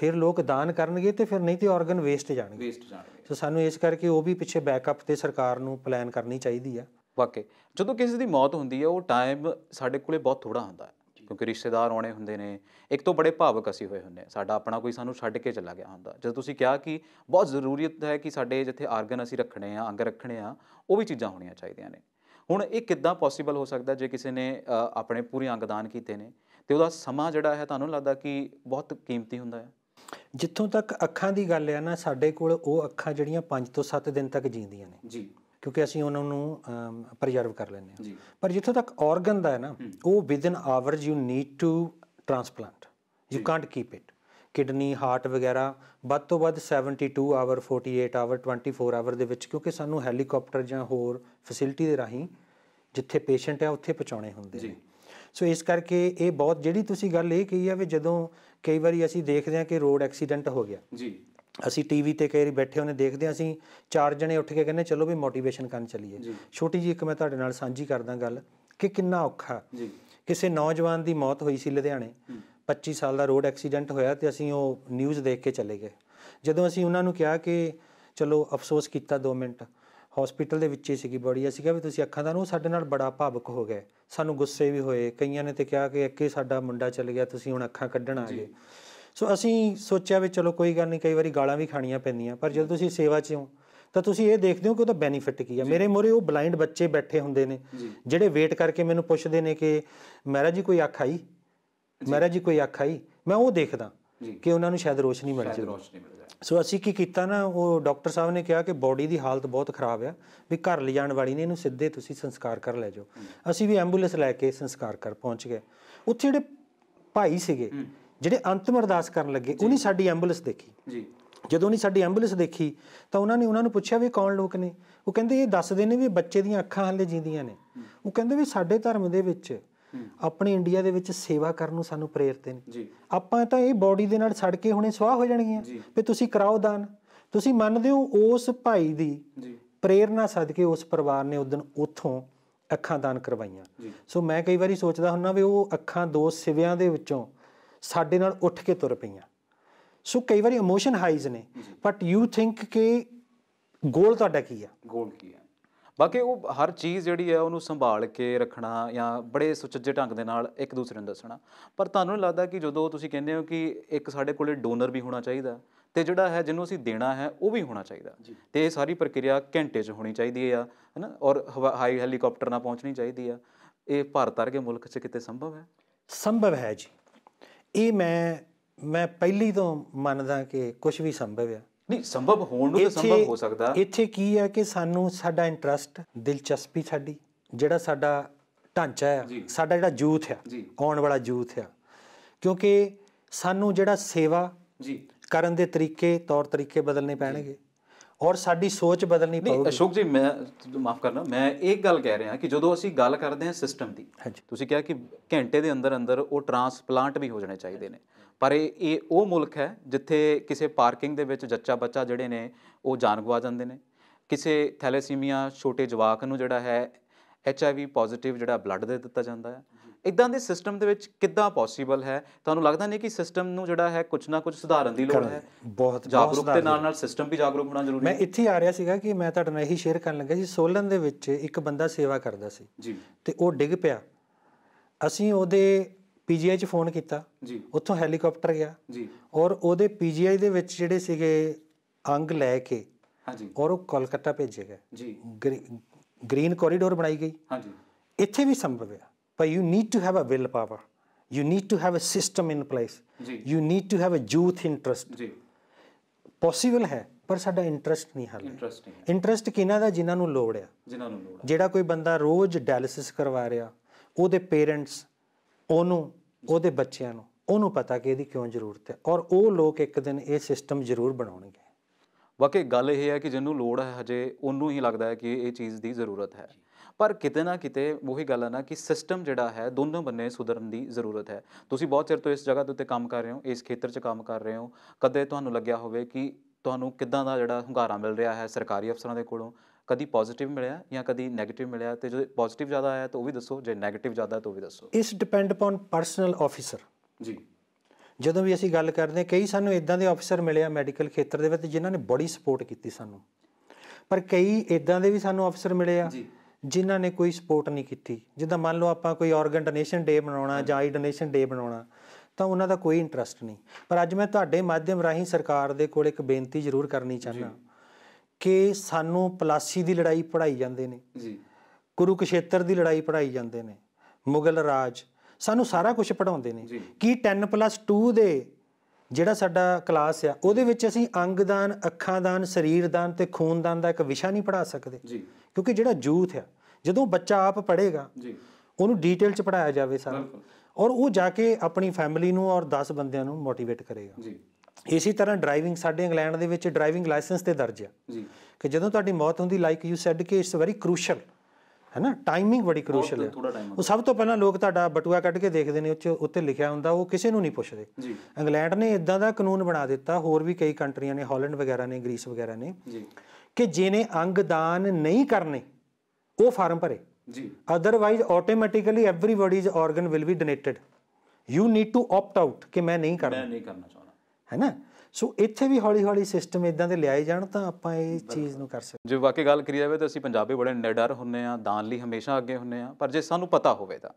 ਫਿਰ ਲੋਕ ਦਾਨ ਕਰਨਗੇ ਤੇ ਫਿਰ ਨਹੀਂ ਤੇ ਆਰਗਨ ਵੇਸਟ ਜਾਣਗੇ ਵੇਸਟ ਜਾਣਗੇ ਸੋ ਸਾਨੂੰ ਇਸ ਕਰਕੇ ਉਹ ਵੀ ਪਿੱਛੇ ਬੈਕਅਪ ਤੇ ਸਰਕਾਰ ਨੂੰ ਪਲਾਨ ਕਰਨੀ ਚਾਹੀਦੀ ਆ ਵਾਕੇ ਜਦੋਂ ਕਿਸੇ ਦੀ ਮੌਤ ਹੁੰਦੀ ਆ ਉਹ ਟਾਈਮ ਸਾਡੇ ਕੋਲੇ ਬਹੁਤ ਥੋੜਾ ਹੁੰਦਾ ਹੈ ਕਿਉਂਕਿ ਰਿਸ਼ਤੇਦਾਰ ਆਉਣੇ ਹੁੰਦੇ ਨੇ ਇੱਕ ਤੋਂ ਬੜੇ ਭਾਵਕ ਅਸੀਂ ਹੋਏ ਹੁੰਦੇ ਆ ਸਾਡਾ ਆਪਣਾ ਕੋਈ ਸਾਨੂੰ ਛੱਡ ਕੇ ਚਲਾ ਗਿਆ ਹੁੰਦਾ ਜਦ ਤੁਸੀਂ ਕਿਹਾ ਕਿ ਬਹੁਤ ਜ਼ਰੂਰੀਅਤ ਹੈ ਕਿ ਸਾਡੇ ਜਿੱਥੇ ਆਰਗਨ ਅਸੀਂ ਰੱਖਣੇ ਆ ਅੰਗ ਰੱਖਣੇ ਆ ਉਹ ਵੀ ਚੀਜ਼ਾਂ ਹੋਣੀਆਂ ਚਾਹੀਦੀਆਂ ਨੇ ਹੁਣ ਇਹ ਕਿੱਦਾਂ ਪੋਸੀਬਲ ਹੋ ਸਕਦਾ ਜੇ ਕਿਸੇ ਨੇ ਆਪਣੇ ਪੂਰੇ ਅੰਗਦਾਨ ਕੀਤੇ ਨੇ ਤੇ ਉਹਦਾ ਸਮਾਂ ਜਿਹੜਾ ਹੈ ਤੁਹਾਨੂੰ ਲੱਗਦਾ ਕਿ ਬਹੁਤ ਕੀਮਤੀ ਹੁੰਦਾ ਹੈ ਜਿੱਥੋਂ ਤੱਕ ਅੱਖਾਂ ਦੀ ਗੱਲ ਹੈ ਨਾ ਸਾਡੇ ਕੋਲ ਉਹ ਅੱਖਾਂ ਜਿਹੜੀਆਂ 5 ਤੋਂ 7 ਦਿਨ ਤੱਕ ਜੀਂਦੀਆਂ ਨੇ ਜੀ ਕਿਉਂਕਿ ਅਸੀਂ ਉਹਨਾਂ ਨੂੰ ਪ੍ਰੀਜ਼ਰਵ ਕਰ ਲੈਂਦੇ ਹਾਂ ਪਰ ਜਿੱਥੋਂ ਤੱਕ ਆਰਗਨ ਦਾ ਹੈ ਨਾ ਉਹ within hours you need to transplant you can't keep it kidney heart ਵਗੈਰਾ ਵੱਧ ਤੋਂ ਵੱਧ 72 ਆਵਰ 48 ਆਵਰ 24 ਆਵਰ ਦੇ ਵਿੱਚ ਕਿਉਂਕਿ ਸਾਨੂੰ ਹੈਲੀਕਾਪਟਰ ਜਾਂ ਹੋਰ ਫੈਸਿਲਿਟੀ ਦੇ ਰਾਹੀਂ ਜਿੱਥੇ ਪੇਸ਼ੈਂਟ ਹੈ ਉੱਥੇ ਪਹੁੰਚਾਉਣੇ ਹੁੰਦੇ ਨੇ ਸੋ ਇਸ ਕਰਕੇ ਇਹ ਬਹੁਤ ਜਿਹੜੀ ਤੁਸੀਂ ਗੱਲ ਇਹ ਕਹੀ ਆ ਵੀ ਜਦੋਂ ਕਈ ਵਾਰੀ ਅਸੀਂ ਦੇਖਦੇ ਹਾਂ ਕਿ ਰੋਡ ਐਕਸੀਡੈਂਟ ਹੋ ਗਿਆ ਜੀ ਅਸੀਂ ਟੀਵੀ ਤੇ ਕਈ ਵਾਰੀ ਬੈਠੇ ਉਹਨੇ ਦੇਖਦੇ ਆ ਅਸੀਂ ਚਾਰ ਜਣੇ ਉੱਠ ਕੇ ਕਹਿੰਦੇ ਚਲੋ ਵੀ ਮੋਟੀਵੇਸ਼ਨ ਕਰਨ ਚੱਲੀਏ ਛੋਟੀ ਜੀ ਇੱਕ ਮੈਂ ਤੁਹਾਡੇ ਨਾਲ ਸਾਂਝੀ ਕਰਦਾ ਗੱਲ ਕਿ ਕਿੰਨਾ ਔਖਾ ਜੀ ਕਿਸੇ ਨੌਜਵਾਨ ਦੀ ਮੌਤ ਹੋਈ ਸੀ ਲੁਧਿਆਣੇ 25 ਸਾਲ ਦਾ ਰੋਡ ਐਕਸੀਡੈਂਟ ਹੋਇਆ ਤੇ ਅਸੀਂ ਉਹ ਨਿਊਜ਼ ਦੇਖ ਕੇ ਚਲੇ ਗਏ ਜਦੋਂ ਅਸੀਂ ਉਹਨਾਂ ਨੂੰ ਕਿਹਾ ਕਿ ਚਲੋ ਅਫਸੋਸ ਕੀਤਾ 2 ਮਿੰਟ ਹਸਪੀਟਲ ਦੇ ਵਿੱਚ ਹੀ ਸੀਗੀ ਬੜੀ ਅਸੀਂ ਕਿਹਾ ਵੀ ਤੁਸੀਂ ਅੱਖਾਂ ਦਾ ਨੂੰ ਸਾਡੇ ਨਾਲ ਬੜਾ ਭਾਵਕ ਹੋ ਗਏ ਸਾਨੂੰ ਗੁੱਸੇ ਵੀ ਹੋਏ ਕਈਆਂ ਨੇ ਤੇ ਕਿਹਾ ਕਿ ਇੱਕੇ ਸਾਡਾ ਮੁੰਡਾ ਚਲ ਗਿਆ ਤੁਸੀਂ ਹੁਣ ਅੱਖਾਂ ਕੱਢਣ ਆ ਗਏ ਸੋ ਅਸੀਂ ਸੋਚਿਆ ਵੀ ਚਲੋ ਕੋਈ ਗੱਲ ਨਹੀਂ ਕਈ ਵਾਰੀ ਗਾਲਾਂ ਵੀ ਖਾਣੀਆਂ ਪੈਂਦੀਆਂ ਪਰ ਜਦੋਂ ਤੁਸੀਂ ਸੇਵਾ 'ਚ ਹੋ ਤਾਂ ਤੁਸੀਂ ਇਹ ਦੇਖਦੇ ਹੋ ਕਿ ਉਹਦਾ ਬੈਨੀਫਿਟ ਕੀ ਆ ਮੇਰੇ ਮੋਰੇ ਉਹ ਬਲਾਈਂਡ ਬੱਚੇ ਬੈਠੇ ਹੁੰਦੇ ਨੇ ਜਿਹੜੇ ਵੇਟ ਕਰਕੇ ਮੈਨੂੰ ਪੁੱਛਦੇ ਨੇ ਕਿ ਮਹਾਰਾਜ ਜੀ ਕੋਈ ਅੱਖ ਆਈ ਮਹਾਰਾਜ ਜੀ ਕੋਈ ਅੱਖ ਆਈ ਮੈਂ ਉਹ ਦੇਖਦਾ ਕਿ ਉਹਨਾਂ ਨੂੰ ਸ਼ਾਇਦ ਰੋਸ਼ਨੀ ਮਿਲ ਜਾਵੇ ਰੋਸ਼ਨੀ ਮਿਲ ਸੋ ਅਸੀਂ ਕੀ ਕੀਤਾ ਨਾ ਉਹ ਡਾਕਟਰ ਸਾਹਿਬ ਨੇ ਕਿਹਾ ਕਿ ਬਾਡੀ ਦੀ ਹਾਲਤ ਬਹੁਤ ਖਰਾਬ ਆ ਵੀ ਘਰ ਲਿਜਾਣ ਵਾਲੀ ਨੇ ਇਹਨੂੰ ਸਿੱਧੇ ਤੁਸੀਂ ਸੰਸਕਾਰ ਕਰ ਲੈ ਜਾਓ ਅਸੀਂ ਵੀ ਐਂਬੂਲੈਂਸ ਲੈ ਕੇ ਸੰਸਕਾਰ ਕਰ ਪਹੁੰਚ ਗਏ ਉੱਥੇ ਜਿਹੜੇ ਭਾਈ ਸੀਗੇ ਜਿਹੜੇ ਅੰਤਮ ਅਰਦਾਸ ਕਰਨ ਲੱਗੇ ਉਹਨੇ ਸਾਡੀ ਐਂਬੂਲੈਂਸ ਦੇਖੀ ਜੀ ਜਦੋਂ ਉਹਨੇ ਸਾਡੀ ਐਂਬੂਲੈਂਸ ਦੇਖੀ ਤਾਂ ਉਹਨਾਂ ਨੇ ਉਹਨਾਂ ਨੂੰ ਪੁੱਛਿਆ ਵੀ ਕੌਣ ਲੋਕ ਨੇ ਉਹ ਕਹਿੰਦੇ ਇਹ ਦੱਸਦੇ ਨੇ ਵੀ ਬੱਚੇ ਦੀਆਂ ਅੱਖਾਂ ਹਾਲੇ ਜਿੰਦੀਆਂ ਨੇ ਉਹ ਕਹਿੰਦੇ ਵੀ ਸਾਡੇ ਧਰਮ ਦੇ ਵਿੱਚ ਆਪਣੇ ਇੰਡੀਆ ਦੇ ਵਿੱਚ ਸੇਵਾ ਕਰਨ ਨੂੰ ਸਾਨੂੰ ਪ੍ਰੇਰਿਤ ਨੇ ਜੀ ਆਪਾਂ ਤਾਂ ਇਹ ਬਾਡੀ ਦੇ ਨਾਲ ਸੜ ਕੇ ਹੁਣੇ ਸਵਾਹ ਹੋ ਜਾਣਗੀਆਂ ਵੀ ਤੁਸੀਂ ਕਰਾਓ ਦਾਨ ਤੁਸੀਂ ਮੰਨਦੇ ਹੋ ਉਸ ਭਾਈ ਦੀ ਜੀ ਪ੍ਰੇਰਣਾ ਸਦਕੇ ਉਸ ਪਰਿਵਾਰ ਨੇ ਉਦੋਂ ਉਥੋਂ ਅੱਖਾਂ ਦਾਨ ਕਰਵਾਈਆਂ ਸੋ ਮੈਂ ਕਈ ਵਾਰੀ ਸੋਚਦਾ ਹੁੰਨਾ ਵੀ ਉਹ ਅੱਖਾਂ ਦੋ ਸਿਵਿਆਂ ਦੇ ਵਿੱਚੋਂ ਸਾਡੇ ਨਾਲ ਉੱਠ ਕੇ ਤੁਰ ਪਈਆਂ ਸੋ ਕਈ ਵਾਰੀ ਇਮੋਸ਼ਨ ਹਾਈਜ਼ ਨੇ ਬਟ ਯੂ ਥਿੰਕ ਕਿ ਗੋਲ ਤੁਹਾਡਾ ਕੀ ਆ ਗੋਲ ਕੀ ਆ ਬਾਕੀ ਉਹ ਹਰ ਚੀਜ਼ ਜਿਹੜੀ ਹੈ ਉਹਨੂੰ ਸੰਭਾਲ ਕੇ ਰੱਖਣਾ ਜਾਂ ਬੜੇ ਸੁਚੱਜੇ ਢੰਗ ਦੇ ਨਾਲ ਇੱਕ ਦੂਸਰੇ ਨੂੰ ਦੱਸਣਾ ਪਰ ਤੁਹਾਨੂੰ ਨਹੀਂ ਲੱਗਦਾ ਕਿ ਜਦੋਂ ਤੁਸੀਂ ਕਹਿੰਦੇ ਹੋ ਕਿ ਇੱਕ ਸਾਡੇ ਕੋਲੇ ਡੋਨਰ ਵੀ ਹੋਣਾ ਚਾਹੀਦਾ ਤੇ ਜਿਹੜਾ ਹੈ ਜਿਹਨੂੰ ਅਸੀਂ ਦੇਣਾ ਹੈ ਉਹ ਵੀ ਹੋਣਾ ਚਾਹੀਦਾ ਤੇ ਇਹ ਸਾਰੀ ਪ੍ਰਕਿਰਿਆ ਘੰਟੇ 'ਚ ਹੋਣੀ ਚਾਹੀਦੀ ਆ ਹਨਾ ਔਰ ਹਾਈ ਹੈਲੀਕਾਪਟਰ ਨਾਲ ਪਹੁੰਚਣੀ ਚਾਹੀਦੀ ਆ ਇਹ ਭਾਰਤ ਵਰਗੇ ਮੁਲਕ 'ਚ ਕਿਤੇ ਸੰਭਵ ਹੈ ਸੰਭਵ ਹੈ ਜੀ ਇਹ ਮੈਂ ਮੈਂ ਪਹਿਲੀ ਤੋਂ ਮੰਨਦਾ ਕਿ ਕੁਝ ਵੀ ਸੰਭਵ ਹੈ ਨਹੀਂ ਸੰਭਵ ਹੋਣ ਨੂੰ ਤਾਂ ਸੰਭਵ ਹੋ ਸਕਦਾ ਇੱਥੇ ਕੀ ਹੈ ਕਿ ਸਾਨੂੰ ਸਾਡਾ ਇੰਟਰਸਟ ਦਿਲਚਸਪੀ ਸਾਡੀ ਜਿਹੜਾ ਸਾਡਾ ਢਾਂਚਾ ਹੈ ਸਾਡਾ ਜਿਹੜਾ ਯੂਥ ਹੈ ਆਉਣ ਵਾਲਾ ਯੂਥ ਹੈ ਕਿਉਂਕਿ ਸਾਨੂੰ ਜਿਹੜਾ ਸੇਵਾ ਜੀ ਕਰਨ ਦੇ ਤਰੀਕੇ ਤੌਰ ਤਰੀਕੇ ਬਦਲਨੇ ਪੈਣਗੇ ਔਰ ਸਾਡੀ ਸੋਚ ਬਦਲਨੀ ਪਊਗੀ ਅਸ਼ੋਕ ਜੀ ਮੈਂ ਮਾਫ ਕਰਨਾ ਮੈਂ ਇੱਕ ਗੱਲ ਕਹਿ ਰਿਹਾ ਕਿ ਜਦੋਂ ਅਸੀਂ ਗੱਲ ਕਰਦੇ ਹਾਂ ਸਿਸਟਮ ਦੀ ਤੁਸੀਂ ਕਿਹਾ ਕਿ ਘੰਟੇ ਦੇ ਅੰਦਰ ਅੰਦਰ ਉਹ ਟ੍ਰਾਂਸਪਲਾਂਟ ਵੀ ਹੋ ਜਾਣੇ ਚਾਹੀਦੇ ਨੇ ਪਰ ਇਹ ਉਹ ਮੁਲਕ ਹੈ ਜਿੱਥੇ ਕਿਸੇ ਪਾਰਕਿੰਗ ਦੇ ਵਿੱਚ ਜੱਚਾ ਬੱਚਾ ਜਿਹੜੇ ਨੇ ਉਹ ਜਾਨ ਗਵਾ ਜਾਂਦੇ ਨੇ ਕਿਸੇ ਥੈਲੇਸੀਮੀਆ ਛੋਟੇ ਜਵਾਕ ਨੂੰ ਜਿਹੜਾ ਹੈ ਐਚ ਆਈ ਵੀ ਪੋਜ਼ਿਟਿਵ ਜਿਹੜਾ ਬਲੱਡ ਦੇ ਦਿੱਤਾ ਜਾਂਦਾ ਹੈ ਇਦਾਂ ਦੇ ਸਿਸਟਮ ਦੇ ਵਿੱਚ ਕਿੱਦਾਂ ਪੋਸੀਬਲ ਹੈ ਤੁਹਾਨੂੰ ਲੱਗਦਾ ਨਹੀਂ ਕਿ ਸਿਸਟਮ ਨੂੰ ਜਿਹੜਾ ਹੈ ਕੁਝ ਨਾ ਕੁਝ ਸੁਧਾਰਨ ਦੀ ਲੋੜ ਹੈ ਬਹੁਤ ਜਾਗਰੂਕ ਦੇ ਨਾਲ ਨਾਲ ਸਿਸਟਮ ਵੀ ਜਾਗਰੂਕ ਹੋਣਾ ਜ਼ਰੂਰੀ ਹੈ ਮੈਂ ਇੱਥੇ ਆ ਰਿਹਾ ਸੀਗਾ ਕਿ ਮੈਂ ਤੁਹਾਡੇ ਨਾਲ ਇਹੀ ਸ਼ੇਅਰ ਕਰਨ ਲੱਗਾ ਜੀ ਸੋਲਨ ਦੇ ਵਿੱਚ ਇੱਕ ਬੰਦਾ ਸੇਵਾ ਕਰਦਾ ਸੀ ਜੀ ਤੇ ਉਹ ਡਿੱਗ ਪਿਆ ਅਸੀਂ ਉਹਦੇ ਪੀਜੀਆਈ 'ਚ ਫੋਨ ਕੀਤਾ ਜੀ ਉੱਥੋਂ ਹੈਲੀਕਾਪਟਰ ਗਿਆ ਜੀ ਔਰ ਉਹਦੇ ਪੀਜੀਆਈ ਦੇ ਵਿੱਚ ਜਿਹੜੇ ਸੀਗੇ ਅੰਗ ਲੈ ਕੇ ਹਾਂਜੀ ਔਰ ਉਹ ਕੋਲਕਾਤਾ ਭੇਜੇ ਗਏ ਜੀ ਗ੍ਰੀਨ ਕੋਰੀਡੋਰ ਬਣਾਈ ਗਈ ਹਾਂਜੀ ਇੱਥੇ ਵੀ ਸੰਭਵ ਹੈ ਪਰ you need to have a will power you need to have a system in place you need to have a youth interest ਜੀ ਪੋਸੀਬਲ ਹੈ ਪਰ ਸਾਡਾ ਇੰਟਰਸਟ ਨਹੀਂ ਹਾਲੇ ਇੰਟਰਸਟਿੰਗ ਇੰਟਰਸਟ ਕਿਹਨਾਂ ਦਾ ਜਿਨ੍ਹਾਂ ਨੂੰ ਲੋੜ ਆ ਜਿਨ੍ਹਾਂ ਨੂੰ ਲੋੜ ਜਿਹੜਾ ਕੋਈ ਬੰਦਾ ਰੋਜ਼ ਡਾਇਲਿਸਿਸ ਕਰਵਾ ਰਿਹਾ ਉਹਦੇ ਪੇਰੈਂਟਸ ਉਹਨੂੰ ਉਹਦੇ ਬੱਚਿਆਂ ਨੂੰ ਉਹਨੂੰ ਪਤਾ ਕਿ ਇਹਦੀ ਕਿਉਂ ਜ਼ਰੂਰਤ ਹੈ ਔਰ ਉਹ ਲੋਕ ਇੱਕ ਦਿਨ ਇਹ ਸਿਸਟਮ ਜ਼ਰੂਰ ਬਣਾਉਣਗੇ ਵਾਕਈ ਗੱਲ ਇਹ ਹੈ ਕਿ ਜਿਹਨੂੰ ਲੋੜ ਹੈ ਹਜੇ ਉਹਨੂੰ ਹੀ ਲੱਗਦਾ ਹੈ ਕਿ ਇਹ ਚੀਜ਼ ਦੀ ਜ਼ਰੂਰਤ ਹੈ ਪਰ ਕਿਤੇ ਨਾ ਕਿਤੇ ਉਹੀ ਗੱਲ ਹੈ ਨਾ ਕਿ ਸਿਸਟਮ ਜਿਹੜਾ ਹੈ ਦੋਨੋਂ ਬੰਨੇ ਸੁਧਰਨ ਦੀ ਜ਼ਰੂਰਤ ਹੈ ਤੁਸੀਂ ਬਹੁਤ ਚਿਰ ਤੋਂ ਇਸ ਜਗ੍ਹਾ ਦੇ ਉੱਤੇ ਕੰਮ ਕਰ ਰਹੇ ਹੋ ਇਸ ਖੇਤਰ 'ਚ ਕੰਮ ਕਰ ਰਹੇ ਹੋ ਕਦੇ ਤੁਹਾਨੂੰ ਲੱਗਿਆ ਹੋਵੇ ਕਿ ਤੁਹਾਨੂੰ ਕਿੱਦਾਂ ਦਾ ਜਿਹੜਾ ਹੰਗਾਰਾ ਮਿਲ ਰਿਹਾ ਹੈ ਸਰਕਾਰੀ ਅਫਸਰਾਂ ਦੇ ਕੋਲੋਂ ਕਦੀ ਪੋਜ਼ਿਟਿਵ ਮਿਲਿਆ ਜਾਂ ਕਦੀ ਨੈਗੇਟਿਵ ਮਿਲਿਆ ਤੇ ਜੇ ਪੋਜ਼ਿਟਿਵ ਜ਼ਿਆਦਾ ਆਇਆ ਤਾਂ ਉਹ ਵੀ ਦੱਸੋ ਜੇ ਨੈਗੇਟਿਵ ਜ਼ਿਆਦਾ ਤਾਂ ਉਹ ਵੀ ਦੱਸੋ ਇਸ ਡਿਪੈਂਡ ਅਪਨ ਪਰਸਨਲ ਆਫੀਸਰ ਜੀ ਜਦੋਂ ਵੀ ਅਸੀਂ ਗੱਲ ਕਰਦੇ ਕਈ ਸਾਨੂੰ ਇਦਾਂ ਦੇ ਅਫਸਰ ਮਿਲੇ ਆ ਮੈਡੀਕਲ ਖੇਤਰ ਦੇ ਵਿੱਚ ਜਿਨ੍ਹਾਂ ਨੇ ਬੜੀ ਸਪੋਰਟ ਕੀਤੀ ਸਾਨੂੰ ਪਰ ਕਈ ਇਦਾਂ ਦੇ ਵੀ ਸਾਨੂੰ ਅਫਸਰ ਮਿਲੇ ਆ ਜਿਨ੍ਹਾਂ ਨੇ ਕੋਈ ਸਪੋਰਟ ਨਹੀਂ ਕੀਤੀ ਜਿੱਦਾਂ ਮੰਨ ਲਓ ਆਪਾਂ ਕੋਈ ਆਰਗਨ ਡੋਨੇਸ਼ਨ ਡੇ ਬਣਾਉਣਾ ਜਾਂ ਆਈ ਡੋਨੇਸ਼ਨ ਡੇ ਬਣਾਉਣਾ ਤਾਂ ਉਹਨਾਂ ਦਾ ਕੋਈ ਇੰਟਰਸਟ ਨਹੀਂ ਪਰ ਅੱਜ ਮੈਂ ਤੁਹਾਡੇ ਮਾਧਿਅਮ ਰਾਹੀਂ ਸਰਕਾਰ ਦੇ ਕੋਲ ਇੱਕ ਬੇਨਤੀ ਜ਼ਰੂਰ ਕਰਨੀ ਚਾਹੁੰਦਾ ਕਿ ਸਾਨੂੰ ਪਲਾਸੀ ਦੀ ਲੜਾਈ ਪੜਾਈ ਜਾਂਦੇ ਨੇ ਜੀ ਕੁਰੂਕਸ਼ੇਤਰ ਦੀ ਲੜਾਈ ਪੜਾਈ ਜਾਂਦੇ ਨੇ ਮੁਗਲ ਰਾਜ ਸਾਨੂੰ ਸਾਰਾ ਕੁਝ ਪੜਾਉਂਦੇ ਨੇ ਕੀ 10+2 ਦੇ ਜਿਹੜਾ ਸਾਡਾ ਕਲਾਸ ਆ ਉਹਦੇ ਵਿੱਚ ਅਸੀਂ ਅੰਗਦਾਨ ਅੱਖਾਂ ਦਾਨ ਸਰੀਰ ਦਾਨ ਤੇ ਖੂਨ ਦਾਨ ਦਾ ਇੱਕ ਵਿਸ਼ਾ ਨਹੀਂ ਪੜਾ ਸਕਦੇ ਜੀ ਕਿਉਂਕਿ ਜਿਹੜਾ ਜੂਥ ਆ ਜਦੋਂ ਬੱਚਾ ਆਪ ਪੜੇਗਾ ਜੀ ਉਹਨੂੰ ਡੀਟੇਲ ਚ ਪੜਾਇਆ ਜਾਵੇ ਸਾਰਾ ਔਰ ਉਹ ਜਾ ਕੇ ਆਪਣੀ ਫੈਮਿਲੀ ਨੂੰ ਔਰ 10 ਬੰਦਿਆਂ ਨੂੰ ਮੋਟੀਵੇਟ ਕਰੇਗਾ ਜੀ ਇਸੇ ਤਰ੍ਹਾਂ ਡਰਾਈਵਿੰਗ ਸਾਡੇ ਇੰਗਲੈਂਡ ਦੇ ਵਿੱਚ ਡਰਾਈਵਿੰਗ ਲਾਇਸੈਂਸ ਤੇ ਦਰਜ ਆ ਜੀ ਕਿ ਜਦੋਂ ਤੁਹਾਡੀ ਮੌਤ ਹੁੰਦੀ ਲਾਈਕ ਯੂ ਸੈਡ ਕਿ ਇਟਸ ਵੈਰੀ ਕ੍ਰੂਸ਼ਲ ਹੈ ਨਾ ਟਾਈਮਿੰਗ ਬੜੀ ਕਰੂਸ਼ਲ ਹੈ ਉਹ ਸਭ ਤੋਂ ਪਹਿਲਾਂ ਲੋਕ ਤੁਹਾਡਾ ਬਟੂਆ ਕੱਢ ਕੇ ਦੇਖਦੇ ਨੇ ਉੱਚ ਉੱਤੇ ਲਿਖਿਆ ਹੁੰਦਾ ਉਹ ਕਿਸੇ ਨੂੰ ਨਹੀਂ ਪੁੱਛਦੇ ਇੰਗਲੈਂਡ ਨੇ ਇਦਾਂ ਦਾ ਕਾਨੂੰਨ ਬਣਾ ਦਿੱਤਾ ਹੋਰ ਵੀ ਕਈ ਕੰਟਰੀਆਂ ਨੇ ਹਾਲੈਂਡ ਵਗੈਰਾ ਨੇ ਗ੍ਰੀਸ ਵਗੈਰਾ ਨੇ ਜੀ ਕਿ ਜਿਹਨੇ ਅੰਗਦਾਨ ਨਹੀਂ ਕਰਨੇ ਉਹ ਫਾਰਮ ਭਰੇ ਜੀ otherwise automatically everybody's organ will be donated you need to opt out ਕਿ ਮੈਂ ਨਹੀਂ ਕਰਨਾ ਮੈਂ ਨਹੀਂ ਕਰਨਾ ਚਾਹੁੰਦਾ ਹੈ ਨਾ ਸੋ ਇੱਥੇ ਵੀ ਹੌਲੀ-ਹੌਲੀ ਸਿਸਟਮ ਇਦਾਂ ਦੇ ਲਿਆਏ ਜਾਣ ਤਾਂ ਆਪਾਂ ਇਹ ਚੀਜ਼ ਨੂੰ ਕਰ ਸਕਦੇ ਜੇ ਵਾਕਈ ਗੱਲ ਕਰੀ ਜਾਵੇ ਤਾਂ ਅਸੀਂ ਪੰਜਾਬੀ ਬੜੇ ਨਿਡਰ ਹੁੰਨੇ ਆ ਦਾਨ ਲਈ ਹਮੇਸ਼ਾ ਅੱਗੇ ਹੁੰਨੇ ਆ ਪਰ ਜੇ ਸਾਨੂੰ ਪਤਾ ਹੋਵੇ ਤਾਂ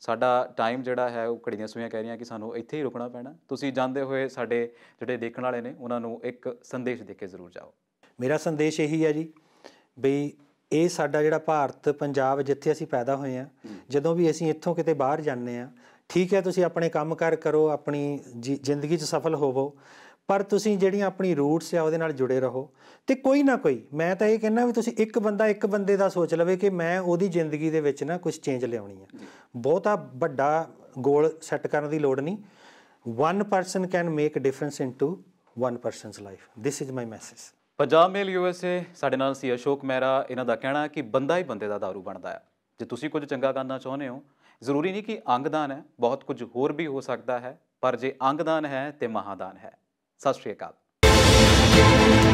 ਸਾਡਾ ਟਾਈਮ ਜਿਹੜਾ ਹੈ ਉਹ ਘੜੀਆਂ ਸੂਈਆਂ ਕਹਿ ਰਹੀਆਂ ਕਿ ਸਾਨੂੰ ਇੱਥੇ ਹੀ ਰੁਕਣਾ ਪੈਣਾ ਤੁਸੀਂ ਜਾਂਦੇ ਹੋਏ ਸਾਡੇ ਜਿਹੜੇ ਦੇਖਣ ਵਾਲੇ ਨੇ ਉਹਨਾਂ ਨੂੰ ਇੱਕ ਸੰਦੇਸ਼ ਦੇ ਕੇ ਜ਼ਰੂਰ ਜਾਓ ਮੇਰਾ ਸੰਦੇਸ਼ ਇਹੀ ਹੈ ਜੀ ਬਈ ਇਹ ਸਾਡਾ ਜਿਹੜਾ ਭਾਰਤ ਪੰਜਾਬ ਜਿੱਥੇ ਅਸੀਂ ਪੈਦਾ ਹੋਏ ਆ ਜਦੋਂ ਵੀ ਅਸੀਂ ਇੱਥੋਂ ਕਿਤੇ ਬਾਹਰ ਜਾਂਦੇ ਆ ਠੀਕ ਹੈ ਤੁਸੀਂ ਆਪਣੇ ਕੰਮ ਕਰ ਕਰੋ ਆਪਣੀ ਜ਼ਿੰਦਗੀ 'ਚ ਸਫਲ ਹੋਵੋ ਪਰ ਤੁਸੀਂ ਜਿਹੜੀਆਂ ਆਪਣੀ ਰੂਟਸ ਆ ਉਹਦੇ ਨਾਲ ਜੁੜੇ ਰਹੋ ਤੇ ਕੋਈ ਨਾ ਕੋਈ ਮੈਂ ਤਾਂ ਇਹ ਕਹਿੰਨਾ ਵੀ ਤੁਸੀਂ ਇੱਕ ਬੰਦਾ ਇੱਕ ਬੰਦੇ ਦਾ ਸੋਚ ਲਵੇ ਕਿ ਮੈਂ ਉਹਦੀ ਜ਼ਿੰਦਗੀ ਦੇ ਵਿੱਚ ਨਾ ਕੁਝ ਚੇਂਜ ਲਿਆਉਣੀ ਆ ਬਹੁਤਾ ਵੱਡਾ ਗੋਲ ਸੈੱਟ ਕਰਨ ਦੀ ਲੋੜ ਨਹੀਂ one person can make difference in to one person's life this is my message Punjab mail USA ਸਾਡੇ ਨਾਲ ਸੀ ਅਸ਼ੋਕ ਮਹਿਰਾ ਇਹਨਾਂ ਦਾ ਕਹਿਣਾ ਕਿ ਬੰਦਾ ਹੀ ਬੰਦੇ ਦਾ दारू ਬਣਦਾ ਹੈ ਜੇ ਤੁਸੀਂ ਕੁਝ ਚੰਗਾ ਕਰਨਾ ਚਾਹੁੰਦੇ ਹੋ ਜ਼ਰੂਰੀ ਨਹੀਂ ਕਿ ਅੰਗਦਾਨ ਹੈ ਬਹੁਤ ਕੁਝ ਹੋਰ ਵੀ ਹੋ ਸਕਦਾ ਹੈ ਪਰ ਜੇ ਅੰਗਦਾਨ ਹੈ ਤੇ ਮਹਾਦਾਨ ਹੈ ਸਤਿ ਸ਼੍ਰੀ ਅਕਾਲ